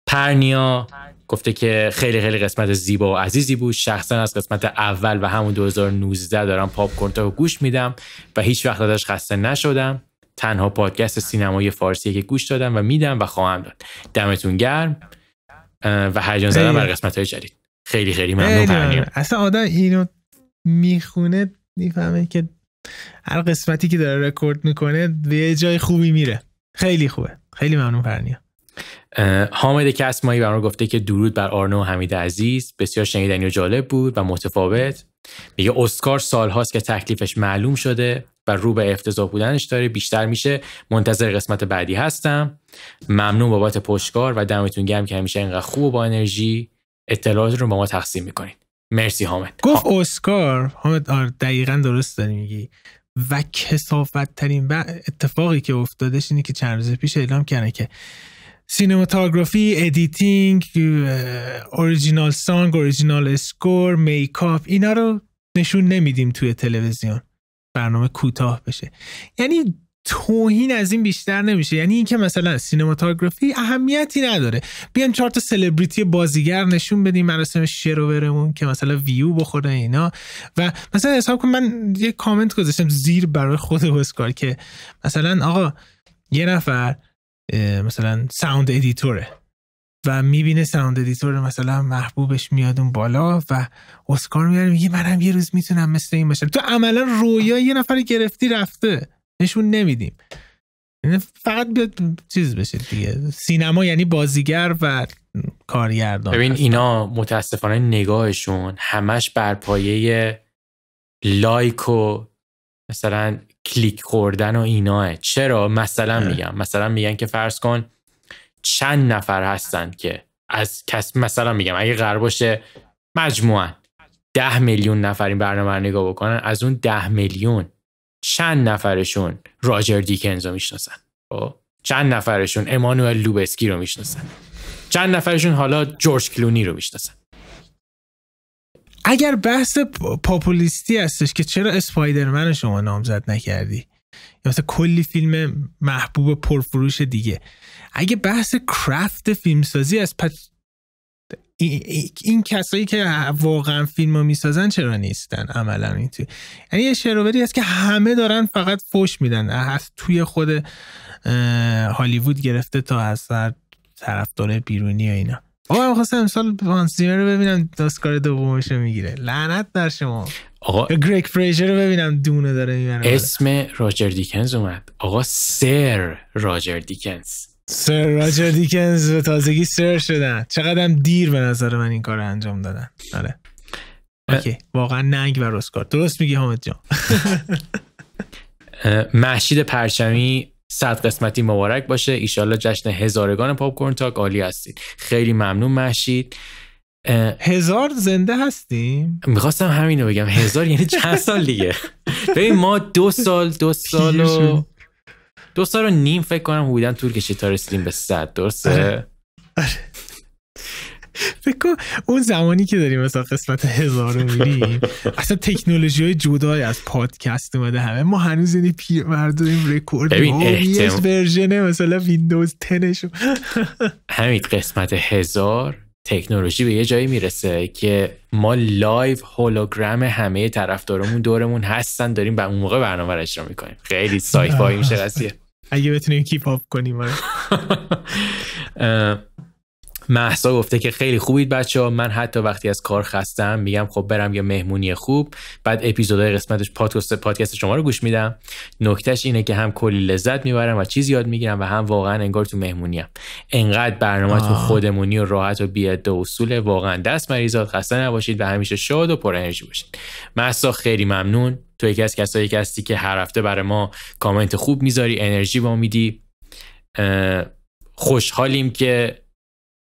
پرنیا گفته که خیلی خیلی قسمت زیبا و عزیزی بود شخصا از قسمت اول و همون 2019 دارم پاپ کورن رو گوش میدم و هیچ وقت ازش خسته نشدم تنها پادکست سینمای فارسی که گوش دادم و میدم و خواهم داد دمتون گرم و هیجان زدم بر قسمت های جدید خیلی خیلی ممنون پرنیا اصلا آدم اینو میخونه میفهمه که هر قسمتی که داره رکورد میکنه به یه جای خوبی میره خیلی خوبه خیلی ممنون هامد حامد کسمایی برام گفته که درود بر آرنو و حمید عزیز بسیار شنیدنی و جالب بود و متفاوت میگه اسکار سالهاست که تکلیفش معلوم شده و رو به افتضاح بودنش داره بیشتر میشه منتظر قسمت بعدی هستم ممنون بابت پشتکار و دمتون گرم که همیشه اینقدر خوب و با انرژی اطلاعات رو با ما تقسیم میکنید مرسی حامد گفت اسکار حامد آره، دقیقا درست میگی و کسافت ترین و اتفاقی که افتادش اینه که چند روز پیش اعلام کنه که سینماتاگرافی، ادیتینگ، اوریجینال سانگ، اوریجینال اسکور، میکاپ اینا رو نشون نمیدیم توی تلویزیون برنامه کوتاه بشه یعنی توهین از این بیشتر نمیشه یعنی اینکه مثلا سینماتوگرافی اهمیتی نداره بیان چهار تا سلبریتی بازیگر نشون بدیم مراسم برمون که مثلا ویو بخوره اینا و مثلا حساب کن من یه کامنت گذاشتم زیر برای خود اسکار که مثلا آقا یه نفر مثلا ساوند ادیتوره و میبینه ساوند ادیتور مثلا محبوبش میاد اون بالا و اسکار میاره میگه منم یه روز میتونم مثل این باشم تو عملا رویا یه نفر گرفتی رفته نشون نمیدیم یعنی فقط به چیز بشه دیگه سینما یعنی بازیگر و کارگردان ببین اینا متاسفانه نگاهشون همش بر پایه لایک و مثلا کلیک خوردن و ایناه چرا مثلا میگم مثلا میگن که فرض کن چند نفر هستن که از کس مثلا میگم اگه قرار باشه مجموعا ده میلیون نفر این برنامه رو نگاه بکنن از اون ده میلیون چند نفرشون راجر دیکنز رو میشناسن خب، چند نفرشون امانوئل لوبسکی رو میشناسن چند نفرشون حالا جورج کلونی رو میشناسن اگر بحث پاپولیستی هستش که چرا اسپایدرمن شما نامزد نکردی یا مثلا کلی فیلم محبوب پرفروش دیگه اگه بحث کرافت فیلمسازی از پس این, کسایی که واقعا فیلم رو میسازن چرا نیستن عملا این توی یعنی یه شروبری هست که همه دارن فقط فوش میدن از توی خود هالیوود گرفته تا از سر طرفدار بیرونی و اینا آقا من خواستم امسال پانسیمه رو ببینم دو دومش رو میگیره لعنت در شما آقا گریگ فریجر رو ببینم دونه داره میبره اسم راجر دیکنز اومد آقا سر راجر دیکنز سر راجر دیکنز به تازگی سر شدن چقدر دیر به نظر من این کار انجام دادن آره اوکی واقعا ننگ و رسکار درست میگی حامد جان محشید پرشمی صد قسمتی مبارک باشه ایشالله جشن هزارگان پاپ کورن تاک عالی هستید خیلی ممنون محشید هزار زنده هستیم میخواستم همینو بگم هزار یعنی چند سال دیگه [LAUGHS] ببین ما دو سال دو سال و دو سال و نیم فکر کنم بودن طول کشید تا رسیدیم به صد درسته آره. آره. فکر کن اون زمانی که داریم مثلا قسمت هزار میریم اصلا تکنولوژی های جدای از پادکست اومده همه ما هنوز یعنی پیرمرد داریم رکورد یه ورژن مثلا ویندوز 10 همین قسمت هزار تکنولوژی به یه جایی میرسه که ما لایو هولوگرام همه طرفدارمون دورمون هستن داریم به اون موقع برنامه را اجرا میکنیم خیلی سایت میشه میشه اگه بتونیم کیپ آف کنیم آره. [LAUGHS] محسا گفته که خیلی خوبید بچه ها من حتی وقتی از کار خستم میگم خب برم یه مهمونی خوب بعد اپیزودهای قسمتش پادکست پادکست شما رو گوش میدم نکتهش اینه که هم کلی لذت میبرم و چیز یاد میگیرم و هم واقعا انگار تو مهمونیم انقدر برنامه تو خودمونی و راحت و بیاد و اصول واقعا دست مریضات خسته نباشید و همیشه شاد و پر انرژی باشید محسا خیلی ممنون تو یکی از کسایی که هستی که هر هفته برای ما کامنت خوب میذاری انرژی با میدی خوشحالیم که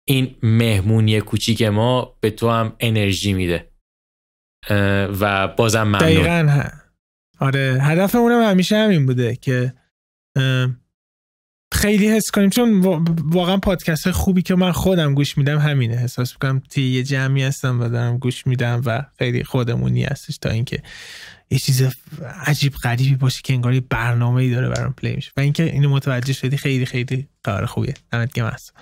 این مهمونی کوچیک ما به تو هم انرژی میده و بازم ممنون دقیقا ها. آره هدفمون هم همیشه همین بوده که خیلی حس کنیم چون واقعا پادکست های خوبی که من خودم گوش میدم همینه احساس میکنم تی یه جمعی هستم و دارم گوش میدم و خیلی خودمونی هستش تا اینکه یه چیز عجیب غریبی باشه که انگار یه برنامه ای داره برام پلی میشه و اینکه اینو متوجه شدی خیلی خیلی قرار خوبیه دمت هست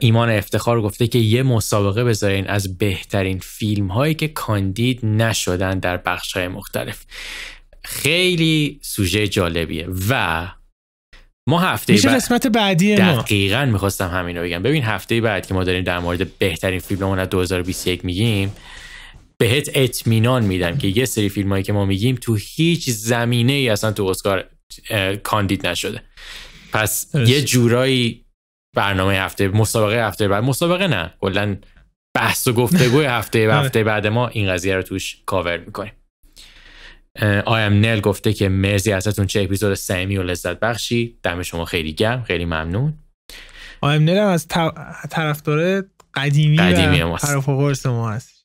ایمان افتخار گفته که یه مسابقه بذارین از بهترین فیلم هایی که کاندید نشدن در بخش های مختلف خیلی سوژه جالبیه و ما هفته بعد قسمت بعدی دقیقا میخواستم همین رو بگم ببین هفته بعد که ما داریم در مورد بهترین فیلم اون 2021 میگیم بهت اطمینان میدم که یه سری فیلم هایی که ما میگیم تو هیچ زمینه ای اصلا تو اسکار کاندید نشده پس یه جورایی برنامه هفته مسابقه هفته بعد مسابقه نه کلا بحث و گفتگو [LAUGHS] هفته و آره. هفته بعد ما این قضیه رو توش کاور میکنیم آیم نل گفته که مرزی ازتون چه اپیزود سمی و لذت بخشی دم شما خیلی گرم خیلی ممنون ام نل هم از طرفدار قدیمی قدیمی و ما هست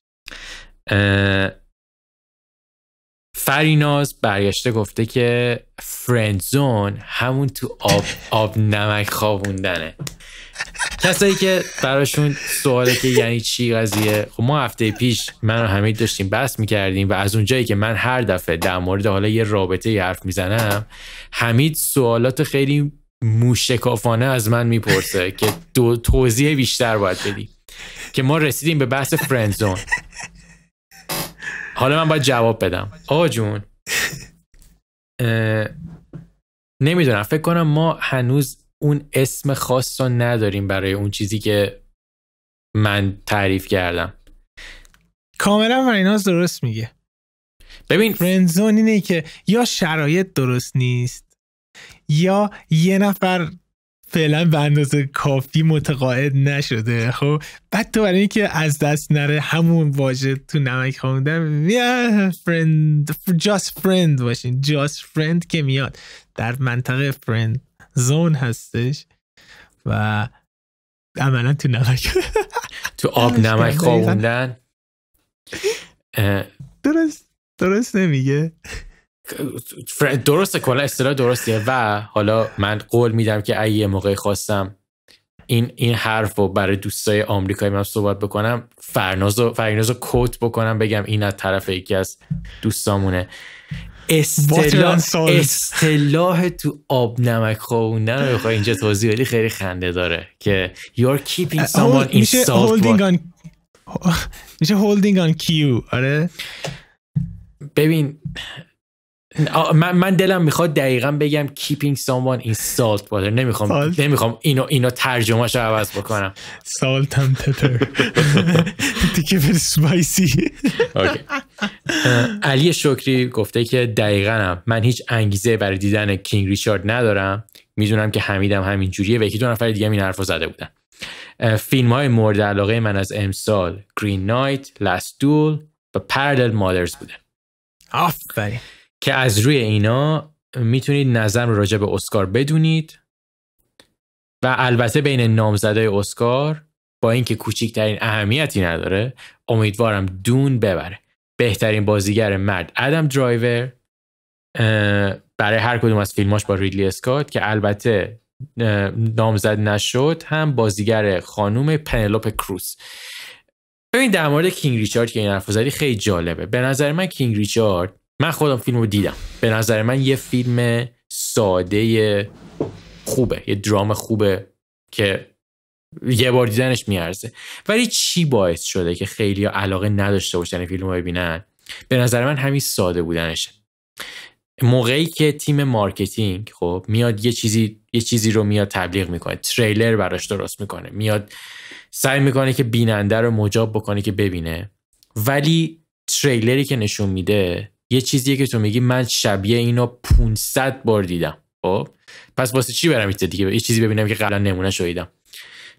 فریناز برگشته گفته که فرندزون همون تو آب, آب نمک خوابوندنه کسایی که براشون سواله که یعنی چی قضیه خب ما هفته پیش من و حمید داشتیم بحث میکردیم و از اونجایی که من هر دفعه در مورد حالا یه رابطه یه حرف میزنم حمید سوالات خیلی موشکافانه از من میپرسه که دو توضیح بیشتر باید بدی که ما رسیدیم به بحث فرندزون حالا من باید جواب بدم آقا جون [LAUGHS] نمیدونم فکر کنم ما هنوز اون اسم خاص رو نداریم برای اون چیزی که من تعریف کردم کاملا فریناز درست میگه ببین فرنزون اینه که یا شرایط درست نیست یا یه نفر فعلا به اندازه کافی متقاعد نشده خب بعد تو برای اینکه از دست نره همون واژه تو نمک خوندم فرند جاست فرند باشین جاست فرند که میاد در منطقه فرند زون هستش و عملا تو نمک تو آب [LAUGHS] نمک خوندن درست درست نمیگه درسته کلا اصطلاح درستیه و حالا من قول میدم که اگه یه موقع خواستم این این حرف رو برای دوستای آمریکایی من صحبت بکنم فرناز و کوت بکنم بگم این از طرف یکی از دوستامونه اصطلاح تو آب نمک خوندن رو اینجا توضیح ولی خیلی خنده داره که you're keeping uh, someone in [LAUGHS] میشه holding on cue آره ببین من, من دلم میخواد دقیقا بگم keeping someone in salt water نمیخوام نمیخوام اینو اینو ترجمه رو عوض بکنم salt and pepper دیگه [LAUGHS] spicy علی شکری گفته که دقیقا من هیچ انگیزه برای دیدن کینگ ریچارد ندارم میدونم که حمیدم همین جوریه و یکی دو نفر دیگه این حرف زده بودن فیلم های مورد علاقه من از امسال گرین نایت، لست دول و پردل مادرز بوده آفرین که از روی اینا میتونید نظر راجع به اسکار بدونید و البته بین نامزدهای اسکار با اینکه کوچکترین اهمیتی نداره امیدوارم دون ببره بهترین بازیگر مرد ادم درایور برای هر کدوم از فیلماش با ریدلی اسکات که البته نامزد نشد هم بازیگر خانوم پنلوپ کروز ببین در مورد کینگ ریچارد که این حرف زدی خیلی جالبه به نظر من کینگ ریچارد من خودم فیلم رو دیدم به نظر من یه فیلم ساده خوبه یه درام خوبه که یه بار دیدنش میارزه ولی چی باعث شده که خیلی علاقه نداشته باشن فیلم رو ببینن به نظر من همین ساده بودنش. موقعی که تیم مارکتینگ خب میاد یه چیزی یه چیزی رو میاد تبلیغ میکنه تریلر براش درست میکنه میاد سعی میکنه که بیننده رو مجاب بکنه که ببینه ولی تریلری که نشون میده یه چیزیه که تو میگی من شبیه اینو 500 بار دیدم خب پس واسه چی برم ایت دیگه یه چیزی ببینم که قبلا نمونه شویدم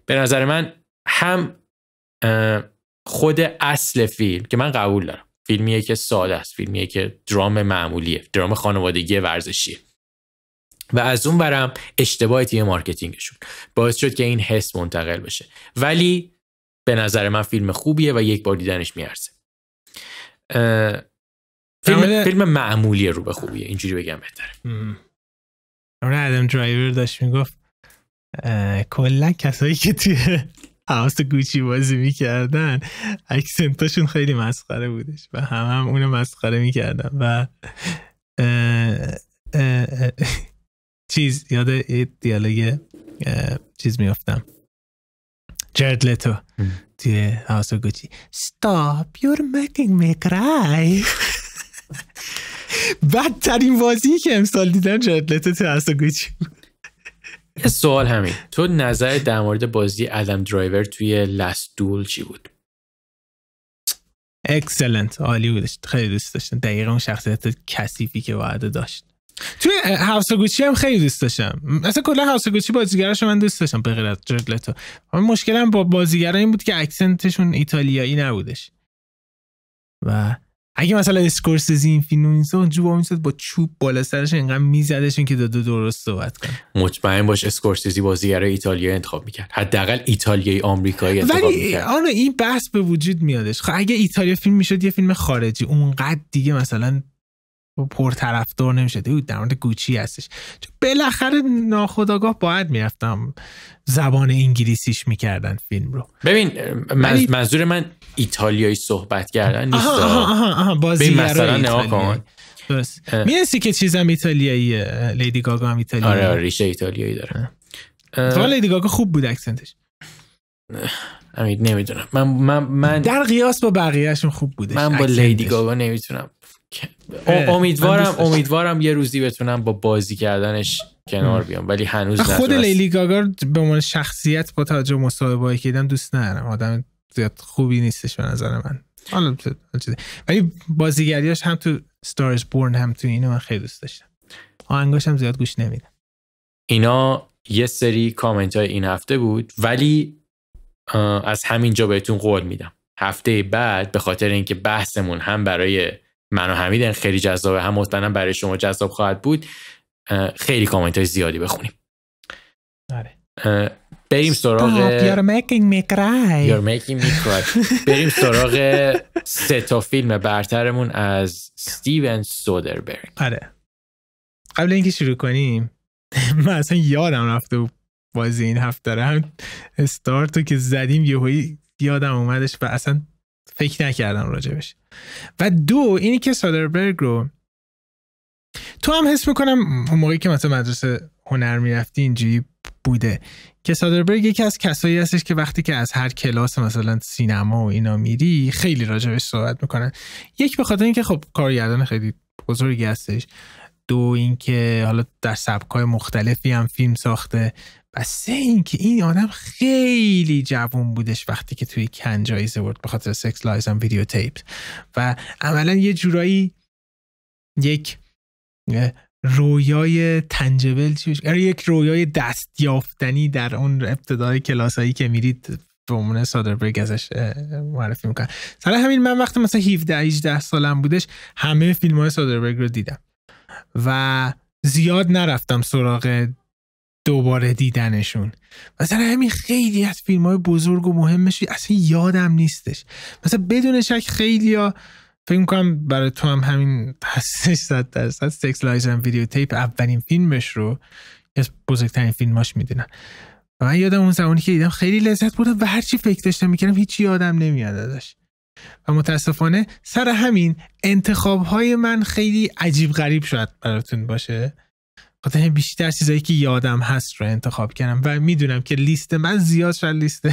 به نظر من هم خود اصل فیلم که من قبول دارم فیلمیه که ساده است فیلمیه که درام معمولیه درام خانوادگی ورزشیه و از اون برم اشتباه تیم مارکتینگشون باعث شد که این حس منتقل بشه ولی به نظر من فیلم خوبیه و یک بار دیدنش میارزه فیلم, فیلم رو به خوبیه اینجوری بگم بهتره اون ادم درایور داشت میگفت کلا کسایی که توی حواس گوچی بازی میکردن اکسنتاشون خیلی مسخره بودش و هم هم اونو مسخره میکردن و [LAUGHS] چیز یاد دیالوگ چیز میافتم جرد لتو توی حواس گوچی Stop you're making me cry بدترین بازی که امسال دیدن تو ترساگوچی یه سوال همین تو نظر در مورد بازی ادم درایور توی لست دول چی بود اکسلنت عالی بودش خیلی دوست داشتم دقیقا اون شخصیت کثیفی که وعده داشت توی هاوس هم خیلی دوست داشتم اصلا کلا هاوس گوچی بازیگراش من دوست داشتم به غیر از مشکل هم مشکلم با بازیگرا این بود که اکسنتشون ایتالیایی نبودش و اگه مثلا اسکورسزی این فیلم میساخت جو با با چوب بالا سرش انقدر میزدشون که داده درست صحبت کنه مطمئن باش اسکورسزی بازیگر ایتالیا انتخاب میکرد حداقل ایتالیایی آمریکایی انتخاب ولی میکرد. آره، این بحث به وجود میادش خب اگه ایتالیا فیلم میشد یه فیلم خارجی اونقدر دیگه مثلا پرطرفدار نمیشه بود در مورد گوچی هستش بالاخره ناخداگاه باید میرفتم زبان انگلیسیش میکردن فیلم رو ببین منظور من ایتالیایی صحبت کردن نیست آها آها آها, بازی مثلا کن میرسی که چیزم ایتالیاییه لیدی گاگا هم ایتالیایی آره, آره ریشه ایتالیایی داره تو لیدی گاگا خوب بود اکسنتش امید نمیدونم من, من, من در قیاس با بقیهشون خوب بوده من با لیدی گاگا نمیتونم امیدوارم امیدوارم یه روزی بتونم با بازی کردنش کنار بیام ولی هنوز خود لیلی گاگار به عنوان شخصیت با توجه مصاحبه که دیدم دوست ندارم آدم زیاد خوبی نیستش به نظر من ولی بازیگریاش هم تو ستارز بورن هم تو اینو من خیلی دوست داشتم آهنگاش هم زیاد گوش نمیدم اینا یه سری کامنت های این هفته بود ولی از همینجا بهتون قول میدم هفته بعد به خاطر اینکه بحثمون هم برای من و حمید خیلی جذابه هم مطمئنا برای شما جذاب خواهد بود خیلی کامنت های زیادی بخونیم آره. بریم سراغ You're making me cry You're making me cry [LAUGHS] بریم سراغ سه تا فیلم برترمون از ستیون سودربرگ آره قبل اینکه شروع کنیم [LAUGHS] من اصلا یادم رفته بازی این هفته هم استارتو که زدیم یهویی یادم اومدش و اصلا فکر نکردم راجبش و دو اینی که سادربرگ رو تو هم حس میکنم اون موقعی که مثلا مدرسه هنر میرفتی اینجوری بوده که سادربرگ یکی از کسایی هستش که وقتی که از هر کلاس مثلا سینما و اینا میری خیلی راجبش صحبت میکنن یک به خاطر اینکه خب کارگردان خیلی بزرگی هستش دو اینکه حالا در سبکای مختلفی هم فیلم ساخته و این این آدم خیلی جوون بودش وقتی که توی کن جایزه برد بخاطر خاطر سکس لایزم ویدیو تیپ و عملا یه جورایی یک رویای تنجبل چیش آره، یک رویای دستیافتنی در اون ابتدای کلاسایی که میرید به عنوان سادربرگ ازش معرفی میکنن سال همین من وقتی مثلا 17 18 سالم بودش همه فیلم های سادربرگ رو دیدم و زیاد نرفتم سراغ دوباره دیدنشون مثلا همین خیلی از فیلم های بزرگ و مهمش اصلا یادم نیستش مثلا بدون شک خیلی ها فکر میکنم برای تو هم همین هستش صد درصد سکس لایز ویدیو تیپ اولین فیلمش رو از بزرگترین فیلماش میدونن و من یادم اون زمانی که دیدم خیلی لذت بودم و هرچی فکر داشتم میکردم هیچی یادم نمیاد ازش و متاسفانه سر همین انتخاب های من خیلی عجیب غریب شد براتون باشه خاطر بیشتر چیزایی که یادم هست رو انتخاب کردم و میدونم که لیست من زیاد شد لیست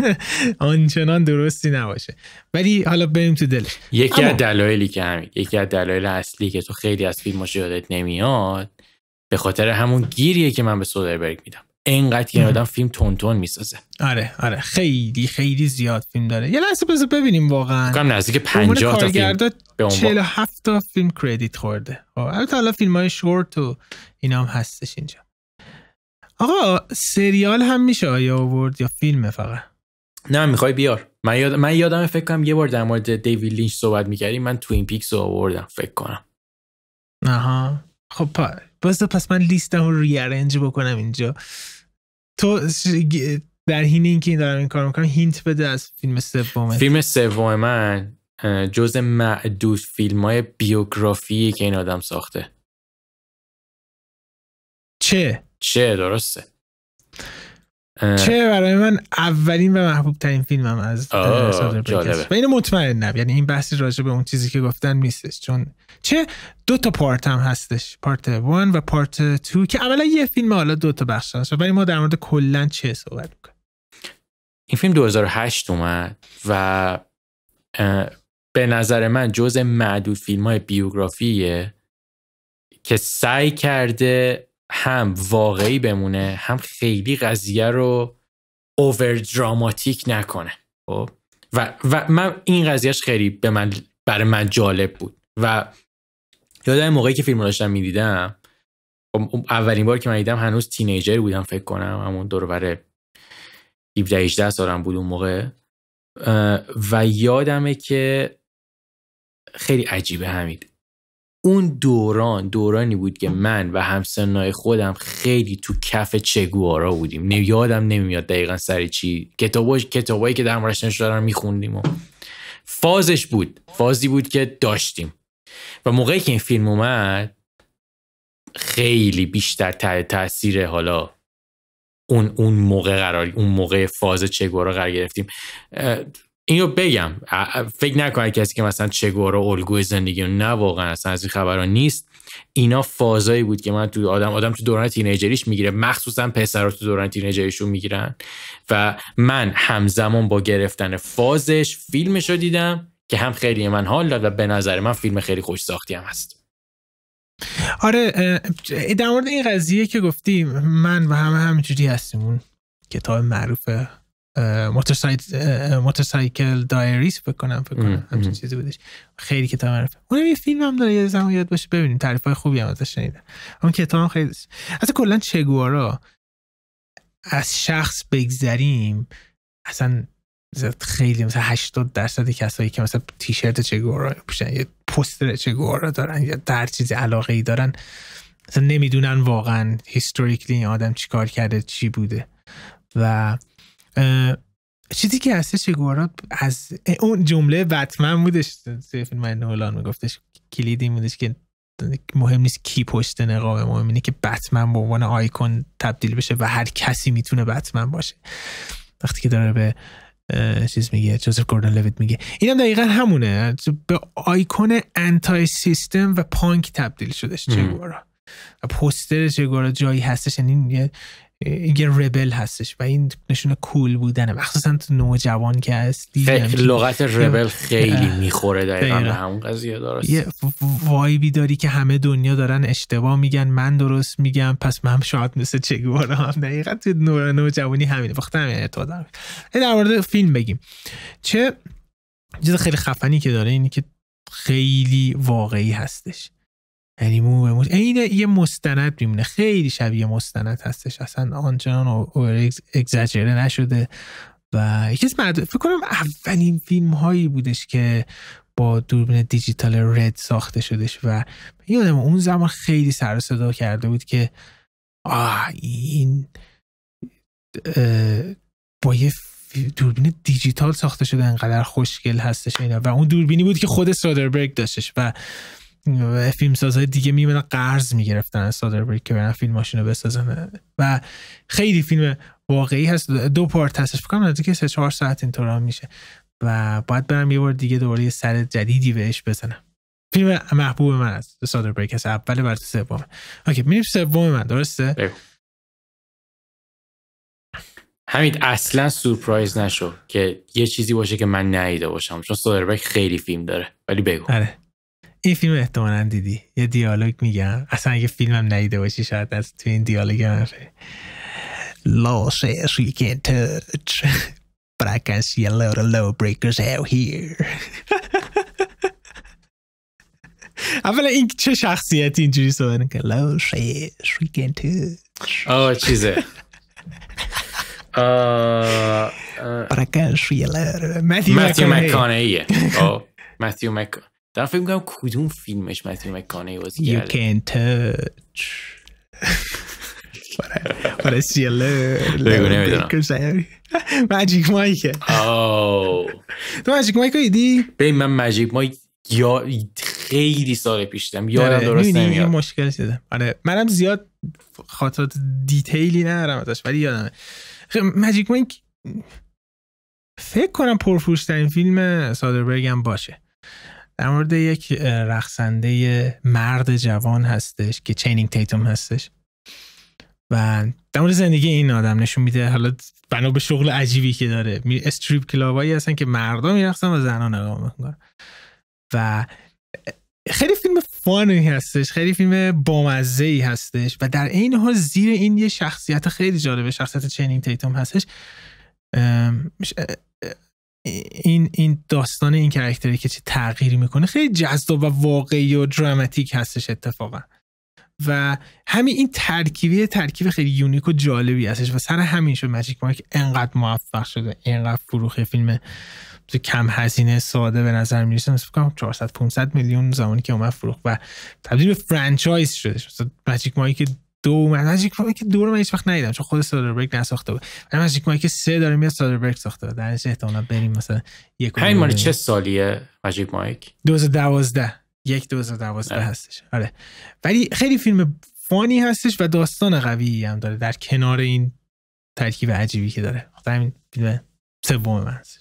[LAUGHS] آنچنان درستی نباشه ولی حالا بریم تو دلش یکی از دلایلی که همین یکی از دلایل اصلی که تو خیلی از فیلم یادت نمیاد به خاطر همون گیریه که من به سودربرگ میدم اینقدر یه آدم فیلم تون میسازه آره آره خیلی خیلی زیاد فیلم داره یه لحظه بذار ببینیم واقعا کم نزدیک 50 تا فیلم به 47 تا فیلم کردیت خورده خب، البته حالا فیلم های شورت و اینا هم هستش اینجا آقا سریال هم میشه آیا آورد یا فیلمه فقط نه میخوای بیار من, یاد... یادم فکر کنم یه بار در مورد دیوید لینچ صحبت میکردیم من توین پیکس رو آوردم فکر کنم آها خب باز پس من لیستم رو ریارنج بکنم اینجا تو در حین اینکه این دارم این کار میکنم هینت بده از فیلم سوم فیلم سوم من جز معدود فیلم های بیوگرافی که این آدم ساخته چه؟ چه درسته چه برای من اولین و محبوب ترین فیلمم از جالبه. و اینو مطمئنم یعنی این بحثی راجع به اون چیزی که گفتن نیستش چون چه دو تا پارت هم هستش پارت 1 و پارت تو که اولا یه فیلم حالا دو تا بخش هست ولی ما در مورد کلا چه صحبت میکنیم این فیلم 2008 اومد و به نظر من جز معدود فیلم های بیوگرافیه که سعی کرده هم واقعی بمونه هم خیلی قضیه رو اوور دراماتیک نکنه خب؟ و, و من این قضیهش خیلی به من برای من جالب بود و یادم موقعی که فیلم رو داشتم میدیدم خب، اولین بار که من دیدم هنوز تینیجر بودم فکر کنم همون دور 17 18 سالم بود اون موقع و یادمه که خیلی عجیبه همید اون دوران دورانی بود که من و همسنای خودم خیلی تو کف چگوارا بودیم یادم نمیاد دقیقا سر چی کتاب کتابایی که در موردش شدارم میخوندیم و فازش بود فازی بود که داشتیم و موقعی که این فیلم اومد خیلی بیشتر تحت تاثیر حالا اون اون موقع قرار اون موقع فاز چگوارا قرار گرفتیم اینو بگم فکر نکنه کسی که مثلا چگوارا الگوی زندگی نه واقعا اصلا از این خبران نیست اینا فازایی بود که من تو آدم آدم تو دوران تینیجریش میگیره مخصوصا پسرها تو دوران تینیجریشون میگیرن و من همزمان با گرفتن فازش فیلمش رو دیدم که هم خیلی من حال داد و به نظر من فیلم خیلی خوش ساختی هم هست آره در مورد این قضیه که گفتیم من و همه همینجوری هستیم کتاب معروف موتورسایکل دایریز فکر کنم فکر کنم همچین چیزی بودش خیلی کتاب معرفه اونم یه فیلم هم داره یه زمان یاد باشه ببینیم تعریف های خوبی هم ازش شنیدم اون کتاب هم خیلی اصلا کلا چگوارا از شخص بگذریم اصلا خیلی مثلا 80 درصد کسایی که مثلا تیشرت چگوارا پوشن یه پوستر چگوارا دارن یا در چیزی علاقه ای دارن مثلا نمیدونن واقعا هیستوریکلی این آدم چیکار کرده چی بوده و چیزی که هستش گوارا از اون جمله بتمن بودش توی فیلم نولان میگفتش کلیدی بودش که مهم نیست کی پشت نقاب مهم اینه که بتمن به عنوان آیکون تبدیل بشه و هر کسی میتونه بتمن باشه وقتی که داره به چیز میگه جوزف گوردن لویت میگه اینم دقیقا همونه به آیکون انتای سیستم و پانک تبدیل شدش چگوارا و پوستر چگوارا جایی هستش یعنی یه ربل هستش و این نشونه کول بودنه مخصوصا تو نوجوان که هستی یعنی لغت ربل خیلی میخوره دقیقا همون قضیه یه وایبی داری که همه دنیا دارن اشتباه میگن من درست میگم پس من شاید مثل چگوارا هم دقیقا تو نوجوانی همینه وقت همین دارم در مورد فیلم بگیم چه چیز خیلی خفنی که داره اینی که خیلی واقعی هستش یعنی مو یه مستند میمونه خیلی شبیه مستند هستش اصلا آنچنان اور اگزاجره نشده و یکی فکر کنم اولین فیلم هایی بودش که با دوربین دیجیتال رد ساخته شدش و یادم اون زمان خیلی سر صدا کرده بود که آه این با یه دوربین دیجیتال ساخته شده انقدر خوشگل هستش اینا و اون دوربینی بود که خود سادربرگ داشتش و فیلم های دیگه میمدن قرض میگرفتن از بریک که برن فیلم ماشین رو بسازن و خیلی فیلم واقعی هست دو پارت هستش فکر کنم که سه چهار ساعت هم میشه و باید برم یه بار دیگه دوباره یه سر جدیدی بهش بزنم فیلم محبوب من از سادر بریک هست اول بر سوم اوکی میریم سوم من درسته همین اصلا سورپرایز نشو که یه چیزی باشه که من ندیده باشم چون سادر خیلی فیلم داره ولی بگو آره. این فیلم احتمالا دیدی یه دیالوگ میگم اصلا اگه هم ندیده باشی شاید از تو این دیالوگ Law says we can't touch but I can see a lot of low breakers out here [LAUGHS] اولا این چه شخصیتی اینجوری صحبت Law says we can't touch آه چیزه [LAUGHS] but I can see a lot of متیو Matthew McConaughey. متیو مکانه دارم فکر میکنم کدوم فیلمش متیو مکانه بازی کرده You can touch برای آره. آره، سیله بگو نمیدونم ماجیک Mike تو ماجیک مایک دیدی؟ ببین من ماجیک مایک یا خیلی سال پیش دم یادم آره، درست نمیاد مشکل شده منم زیاد خاطرات دیتیلی ندارم ازش ولی یادمه ماجیک خب، مایک فکر کنم پرفروش ترین فیلم سادربرگ هم باشه در مورد یک رقصنده مرد جوان هستش که چینینگ تیتوم هستش و در مورد زندگی این آدم نشون میده حالا بنا به شغل عجیبی که داره می استریپ کلابایی هستن که مردا میرقصن و زنان نگاه میکنن و خیلی فیلم فانی هستش خیلی فیلم بامزه ای هستش و در این حال زیر این یه شخصیت خیلی جالبه شخصیت چینینگ تیتوم هستش این این داستان این کرکتری که چه تغییری میکنه خیلی جذاب و واقعی و دراماتیک هستش اتفاقا و همین این ترکیبی ترکیب خیلی یونیک و جالبی هستش و سر همین شد مجیک مایک انقدر موفق شده انقدر فروخ فیلم تو کم هزینه ساده به نظر میرسه مثلا کنم 400 500 میلیون زمانی که اومد فروخ و تبدیل به فرانچایز شده ماجیک مجیک که دو اومد مجیک مایک دو رو من هیچ وقت ندیدم چون خود سادربرگ نساخته بود ولی مجیک مایک سه داره میاد سادربرگ ساخته بود درش احتمالا بریم مثلا یک همین مال چه سالیه مجیک مایک 2012 یک 2012 هستش آره ولی خیلی فیلم فانی هستش و داستان قوی هم داره در کنار این ترکیب عجیبی که داره خب، همین فیلم سوم من هستش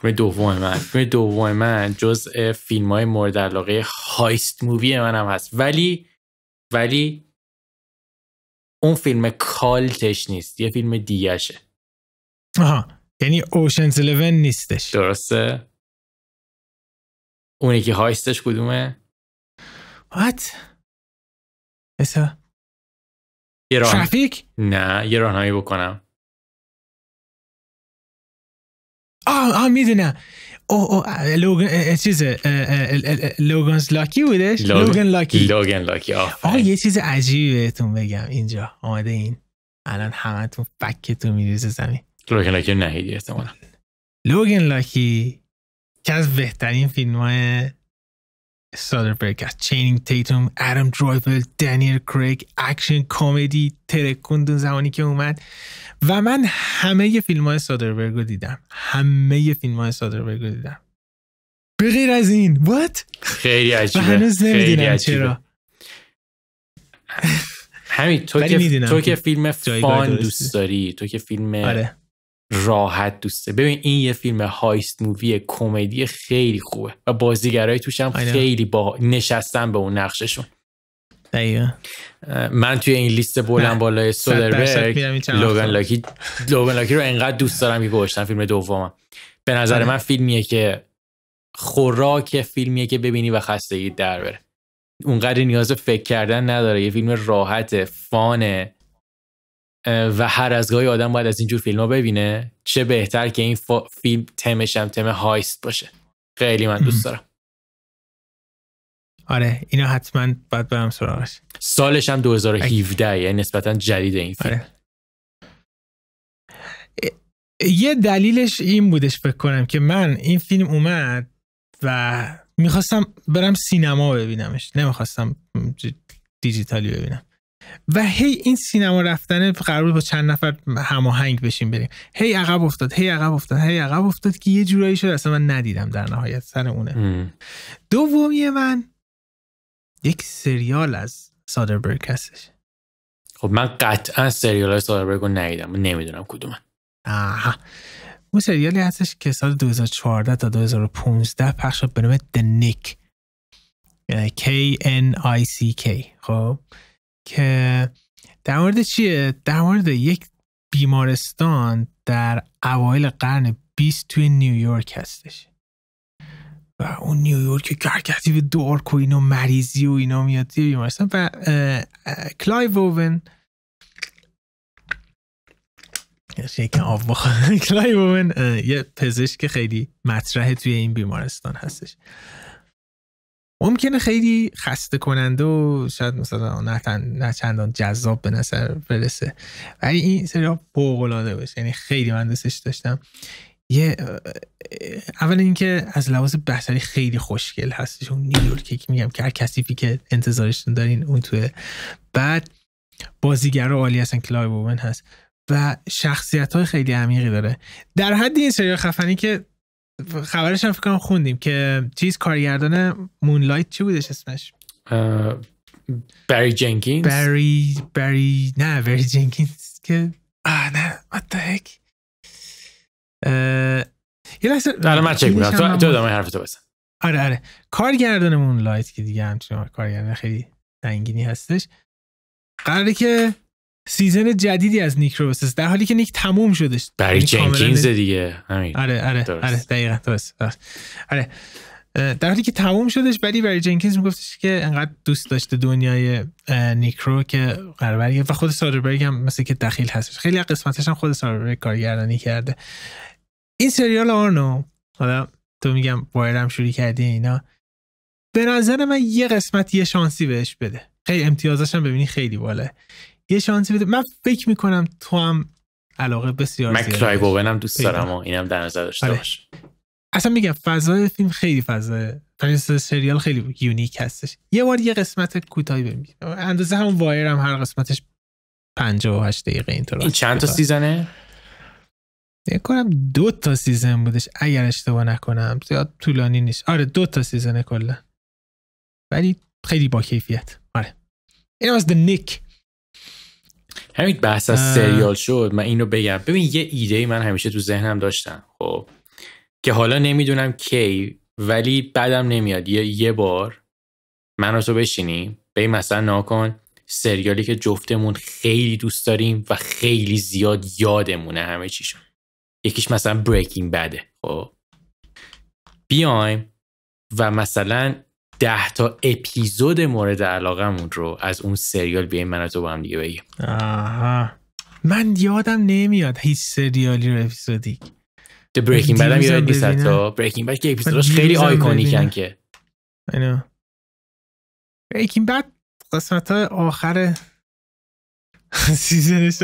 فیلم دوم من فیلم دوم من جز فیلم های مورد علاقه هایست مووی من هم هست ولی ولی اون فیلم کالتش نیست یه فیلم دیگهشه آها یعنی اوشنز 11 نیستش درسته اونی که هایستش کدومه What? اسا یه ترافیک؟ نه یه راهنمایی بکنم آه آه میدونم اوه اوه لوگن چیزه لوگنز لاکی بودش لوگن لاکی لوگن لاکی آه یه چیز عجیبی بهتون بگم اینجا آمده این الان تون فکتون میریزه زمین لوگن لاکی نهیدی احتمالا لوگن لاکی که از بهترین فیلم های سادربرگ از چینینگ تیتوم ادم درایول دنیل کریگ اکشن کمدی ترکوند زمانی که اومد و من همه فیلم های سادربرگ رو دیدم همه فیلم های سادربرگ رو دیدم بغیر از این وات خیلی عجیبه هنوز نمیدینم چرا همین تو که تو که فیلم فان دوست داری تو که فیلم آره. راحت دوسته ببین این یه فیلم هایست مووی کمدی خیلی خوبه و بازیگرای توش هم آره. خیلی با نشستن به اون نقششون من توی این لیست بلند بالای سودربرگ لوگن لاکی لوگن لاکی رو انقدر دوست دارم که فیلم دومم به نظر آره. من فیلمیه که خوراک فیلمیه که ببینی و خستگی در بره اونقدر نیاز فکر کردن نداره یه فیلم راحته فانه و هر از گاهی آدم باید از اینجور فیلم ها ببینه چه بهتر که این فیلم تمش هم تم هایست باشه خیلی من دوست دارم آره اینا حتما باید برم سراغش سالش هم 2017 یعنی نسبتا جدید این فیلم آره. یه دلیلش این بودش فکر کنم که من این فیلم اومد و میخواستم برم سینما ببینمش نمیخواستم دیجیتالی ببینم و هی این سینما رفتن قرار با چند نفر هماهنگ بشیم بریم هی عقب افتاد هی عقب افتاد هی عقب افتاد که یه جورایی شد اصلا من ندیدم در نهایت سر اونه دومی من یک سریال از سادربرگ هستش خب من قطعا سریال های سادربرگ رو ندیدم نمیدونم کدومن آها اون سریالی هستش که سال 2014 تا 2015 پخش شد به نام The Nick K-N-I-C-K خب که در مورد چیه؟ در مورد یک بیمارستان در اوایل قرن 20 توی نیویورک هستش و اون نیویورک که به دارک و اینا مریضی و اینا میاد بیمارستان و کلای ووون یکم آب [LAUGHS] یه یه پزشک خیلی مطرح توی این بیمارستان هستش ممکنه خیلی خسته کننده و شاید مثلا نه, نه چندان جذاب به نظر برسه ولی این سریال فوق العاده باشه یعنی خیلی من دوستش داشتم یه اول اینکه از لحاظ بهتری خیلی خوشگل هستش اون که میگم که هر کسیفی که انتظارشون دارین اون توه بعد بازیگر عالی هستن کلای بومن هست و شخصیت های خیلی عمیقی داره در حد این سریال خفنی که خبرش هم فکر کنم خوندیم که چیز کارگردان مونلایت چی بودش اسمش بری جنکینز بری بری نه بری جنکینز که آه نه what the heck یه لحظه نه من چک بودم تو تو حرف حرفتو بزن آره آره کارگردان مونلایت که دیگه همچنین کارگردان خیلی سنگینی هستش قراره که سیزن جدیدی از نیک در حالی که نیک تموم شدش برای یعنی جنکینز دیگه آره آره آره دقیقاً آره در حالی که تموم شدش ولی برای جنکینز میگفتش که انقدر دوست داشته دنیای نیکرو که قرار و خود سادربرگ هم مثل که دخیل هستش خیلی از قسمتش هم خود سادربرگ کارگردانی کرده این سریال آرنو حالا تو میگم وایرم شروع کردی اینا به نظر من یه قسمت یه شانسی بهش بده خیلی امتیازش هم ببینی خیلی باله یه شانسی بده من فکر میکنم تو هم علاقه بسیار من کلای بوون هم دوست دارم و اینم در نظر داشته آره. باش اصلا میگم فضای فیلم خیلی فضا سریال خیلی یونیک هستش یه بار یه قسمت کوتاهی ببین اندازه هم وایر هم هر قسمتش 58 دقیقه اینطور این چند تا سیزنه یه کنم دو تا سیزن بودش اگر اشتباه نکنم زیاد طولانی نیست آره دو تا سیزنه کلا ولی خیلی با کیفیت آره این از The همین بحث از سریال شد من اینو بگم ببین یه ایده ای من همیشه تو ذهنم داشتم خب که حالا نمیدونم کی ولی بعدم نمیاد یه, یه بار من رو تو بشینیم به مثلا ناکن سریالی که جفتمون خیلی دوست داریم و خیلی زیاد یادمونه همه چیشون یکیش مثلا بریکینگ بده خب بیایم و مثلا ده تا اپیزود مورد علاقمون رو از اون سریال بیایم من تو با هم دیگه بگیم آها من یادم نمیاد هیچ سریالی رو اپیزودی The Breaking Bad هم یاد نیست تا Breaking Bad که اپیزودش خیلی آیکونیکن که اینا Breaking Bad قسمت های آخر سیزنش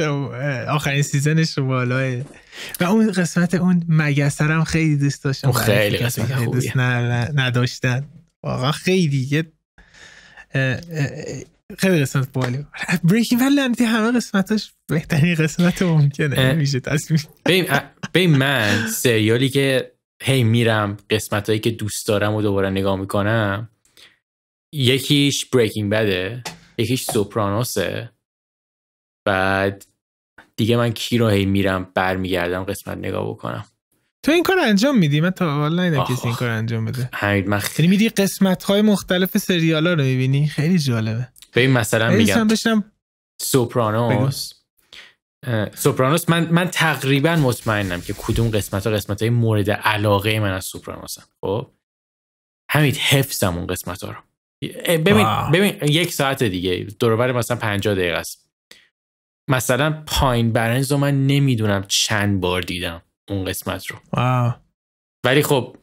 آخرین سیزنش رو بالاه و اون قسمت اون مگستر هم خیلی دوست داشتم خیلی قسمت, قسمت خوبیه نداشتن واقعا خیلی یه خیلی قسمت بالی بریکینگ بد لعنتی همه قسمتاش بهترین قسمت ممکنه میشه تصمیم به من سریالی که هی میرم قسمت هایی که دوست دارم و دوباره نگاه میکنم یکیش بریکینگ بده یکیش سوپرانوسه بعد دیگه من کی رو هی میرم برمیگردم قسمت نگاه بکنم تو این کار انجام میدی من تا حالا نیدم کسی این کار انجام بده حمید من خیلی یعنی میدی قسمت های مختلف سریال ها رو میبینی خیلی جالبه به این مثلا میگم بشنم... سوپرانوس سوپرانوس من من تقریبا مطمئنم که کدوم قسمت ها قسمت های مورد علاقه من از سوپرانوس هم خب همین حفظم اون قسمت ها رو ببین ببین یک ساعت دیگه دوربر مثلا 50 دقیقه است مثلا پاین برنز رو من نمیدونم چند بار دیدم اون قسمت رو آه. ولی خب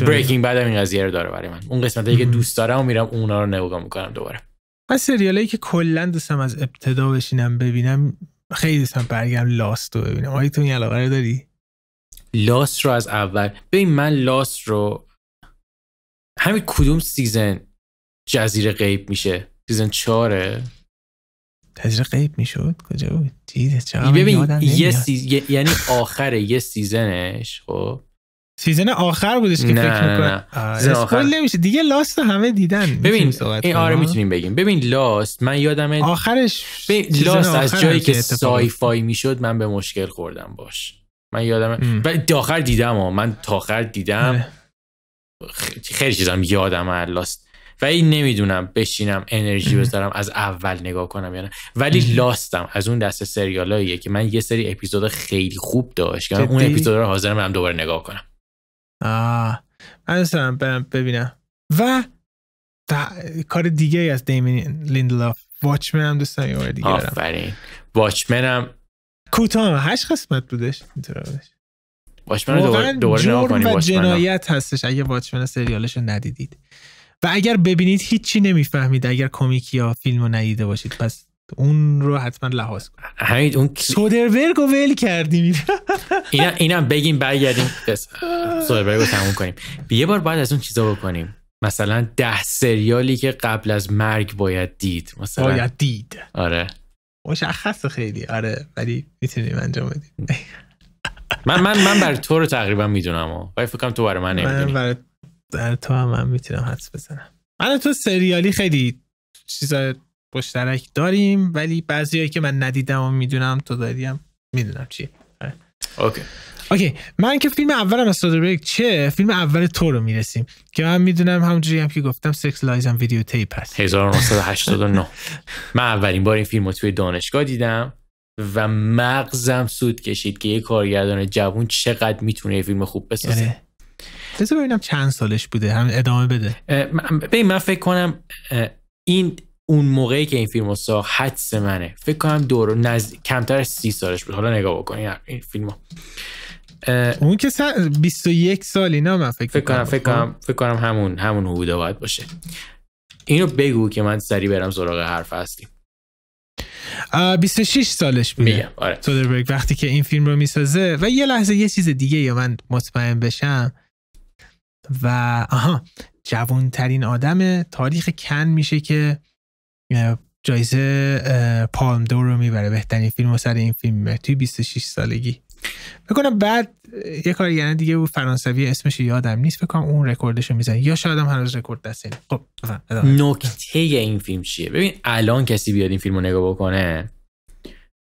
بریکینگ بعد این قضیه رو داره برای من اون قسمت که دوست دارم و میرم اونا رو نگاه میکنم دوباره من هایی که کلا دوستم از ابتدا بشینم ببینم خیلی دوستم برگم لاست رو ببینم آیا تو این علاقه رو داری؟ لاست رو از اول ببین من لاست رو همین کدوم سیزن جزیره غیب میشه سیزن چاره تجربه غیب میشد کجا بود چیز ببین یه سیز... یعنی آخره یه سیزنش خب سیزن آخر بودش که نه فکر میکنم آخر نمیشه دیگه لاست همه دیدن ببین این آره میتونیم بگیم ببین لاست من یادم آخرش لاست از جایی که سایفای میشد من به مشکل خوردم باش من یادم و آخر دیدم ها من تا آخر دیدم آره. خیلی چیزم یادم لاست ولی نمیدونم بشینم انرژی بذارم از اول نگاه کنم یا نه ولی لاستم از اون دسته سریالاییه که من یه سری اپیزود خیلی خوب داشت که اون اپیزود رو حاضرم هم دوباره نگاه کنم آه من برم ببینم و کار دیگه ای از دیمین لیندلاف واچمن هم دوست دارم دیگه آفرین واچمن هم کوتاه هشت قسمت بودش واچمن دوباره دوباره, واچمن و جنایت هستش اگه واچمن سریالش رو ندیدید و اگر ببینید هیچی نمیفهمید اگر کمیک یا فیلم رو ندیده باشید پس اون رو حتما لحاظ کن همین اون سودربرگ رو ول کردیم اینا اینم بگیم برگردیم سودربرگ رو تموم کنیم یه بار بعد از اون چیزا بکنیم مثلا ده سریالی که قبل از مرگ باید دید مثلا باید دید آره مشخص خیلی آره ولی میتونیم انجام بدیم من من من بر تو رو تقریبا میدونم ولی فکر کنم تو برای من در تو هم من میتونم حدس بزنم من تو سریالی خیلی چیزا مشترک داریم ولی هایی که من ندیدم و میدونم تو داریم میدونم چیه آره. اوکی اوکی من که فیلم اولم از چه فیلم اول تو رو میرسیم که من میدونم همونجوری هم که گفتم سکس لایز هم ویدیو تیپ هست 1989 من اولین بار این فیلم رو توی دانشگاه دیدم و مغزم سود کشید که یه کارگردان جوون چقدر میتونه فیلم خوب بسازه آره. بذار ببینم چند سالش بوده هم ادامه بده ببین من فکر کنم این اون موقعی که این فیلم ساخت حدس منه فکر کنم دور نزد... کمتر از سی سالش بود حالا نگاه بکنین این فیلم ها. اون که سن... 21 سالی نه من فکر, فکر کنم فکر کنم فکر همون همون حدودا باید باشه اینو بگو که من سری برم سراغ حرف اصلی 26 سالش بود آره وقتی که این فیلم رو میسازه و یه لحظه یه چیز دیگه یا من مطمئن بشم و آها جوانترین آدم تاریخ کن میشه که جایزه پالم دور رو میبره بهترین فیلم و سر این فیلم توی 26 سالگی بکنم بعد یه کار یعنی دیگه بود فرانسوی اسمش یادم نیست بکنم اون رکوردش رو میزنه یا شاید هم هنوز رکورد دست این خب نکته این فیلم چیه ببین الان کسی بیاد این فیلم رو نگاه بکنه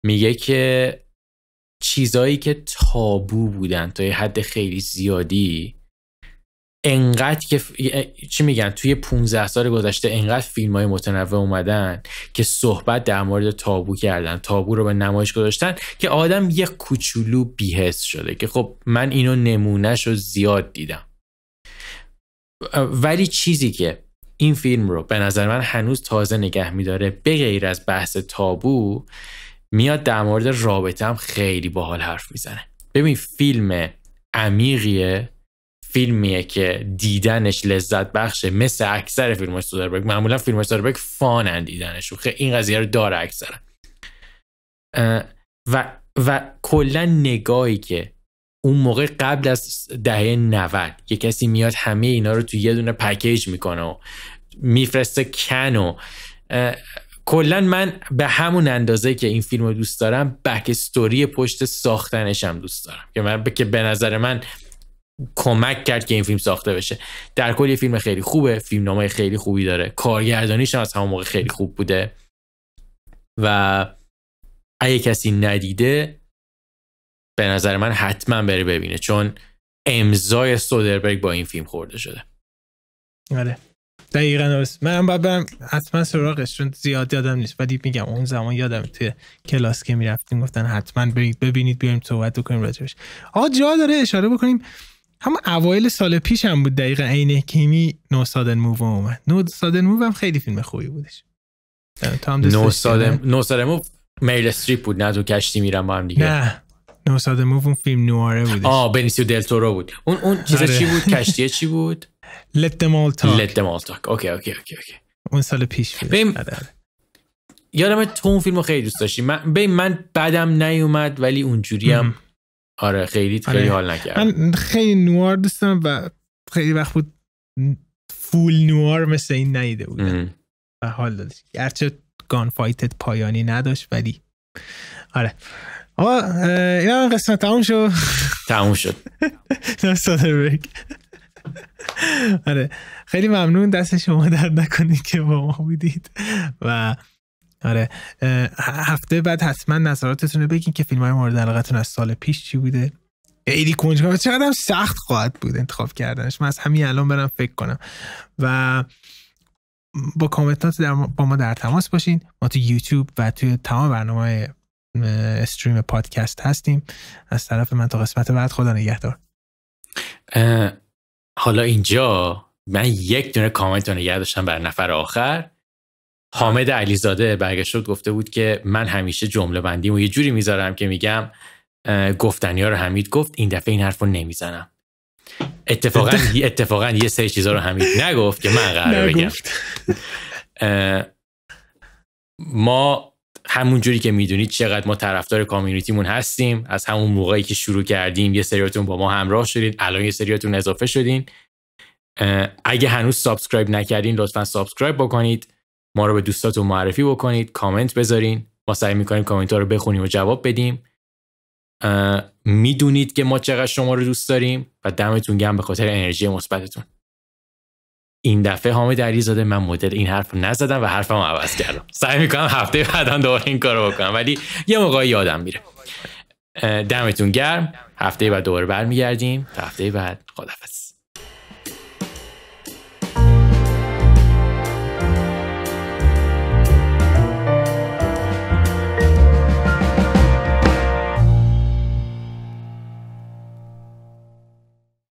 میگه که چیزایی که تابو بودن تا یه حد خیلی زیادی انقدر که چی میگن توی 15 سال گذشته انقدر فیلم های متنوع اومدن که صحبت در مورد تابو کردن تابو رو به نمایش گذاشتن که آدم یه کوچولو بیهست شده که خب من اینو نمونهش رو زیاد دیدم ولی چیزی که این فیلم رو به نظر من هنوز تازه نگه میداره بغیر از بحث تابو میاد در مورد رابطه هم خیلی باحال حرف میزنه ببین فیلم عمیقیه فیلمیه که دیدنش لذت بخشه مثل اکثر فیلم های سودربرگ معمولا فیلم های سودربرگ فانن دیدنش خیلی این قضیه رو داره اکثر و و کلا نگاهی که اون موقع قبل از دهه 90 یه کسی میاد همه اینا رو تو یه دونه پکیج میکنه و میفرسته کن و کلا من به همون اندازه که این فیلم رو دوست دارم بکستوری پشت ساختنش هم دوست دارم که من که به نظر من کمک کرد که این فیلم ساخته بشه در کل یه فیلم خیلی خوبه فیلمنامه خیلی خوبی داره کارگردانیش هم از همون موقع خیلی خوب بوده و اگه کسی ندیده به نظر من حتما بره ببینه چون امضای سودربرگ با این فیلم خورده شده آره دقیقا نوست. من هم حتما سراغش چون زیاد یادم نیست ولی میگم اون زمان یادم توی کلاس که میرفتیم گفتن حتما برید ببینید بیایم صحبت کنیم راجبش آقا جا داره اشاره بکنیم هم اوایل سال پیش هم بود دقیقا عین کیمی نو سادن موو اومد نو سادن موو هم خیلی فیلم خوبی بودش نو سادن نو سادن موو میل استریپ بود نه تو کشتی میرم با هم دیگه نه نو سادن موو اون فیلم نواره بود آه بنیسیو دل تورو بود اون اون چیز آره. چی بود [LAUGHS] کشتی چی بود لت دم اول تاک دم اول تاک اوکی اوکی اوکی اوکی اون سال پیش بود بیم... آره، آره. یادم تو اون فیلمو خیلی دوست داشتیم من ببین من بعدم نیومد ولی اونجوری هم آره خیلی خیلی آره. حال نکرد من خیلی نوار دوستم و خیلی وقت بود فول نوار مثل این نیده بودم و حال دادش گرچه گان فایتت پایانی نداشت ولی آره آقا اینا قسمت تموم شد تموم شد [LAUGHS] آره خیلی ممنون دست شما درد نکنید که با ما بودید و آره هفته بعد حتما نظراتتون رو بگین که فیلم های مورد علاقتون از سال پیش چی بوده خیلی کنجکاو چقدر هم سخت خواهد بود انتخاب کردنش من از همین الان برم فکر کنم و با کامنتات با ما در تماس باشین ما تو یوتیوب و توی تمام برنامه استریم پادکست هستیم از طرف من تا قسمت بعد خدا نگهدار حالا اینجا من یک دونه کامنت رو نگه داشتم بر نفر آخر حامد علیزاده برگشت گفته بود که من همیشه جمله و یه جوری میذارم که میگم رو حمید گفت این دفعه این حرف رو نمیزنم اتفاقا [LAUGHS] اتفاقا یه سه چیزا رو حمید نگفت که من قرار بگم ما همون جوری که میدونید چقدر ما طرفدار کامیونیتیمون هستیم از همون موقعی که شروع کردیم یه سریاتون با ما همراه شدید الان یه سریاتون اضافه شدین اگه هنوز سابسکرایب نکردین لطفا سابسکرایب بکنید ما رو به دوستاتون معرفی بکنید کامنت بذارین ما سعی میکنیم کامنت ها رو بخونیم و جواب بدیم میدونید که ما چقدر شما رو دوست داریم و دمتون گرم به خاطر انرژی مثبتتون این دفعه حامد علیزاده من مدل این حرف نزدم و حرفم عوض کردم سعی میکنم هفته بعدا دوباره این کارو بکنم ولی یه موقع یادم میره دمتون گرم هفته بعد دوباره برمیگردیم تا هفته بعد خدافظ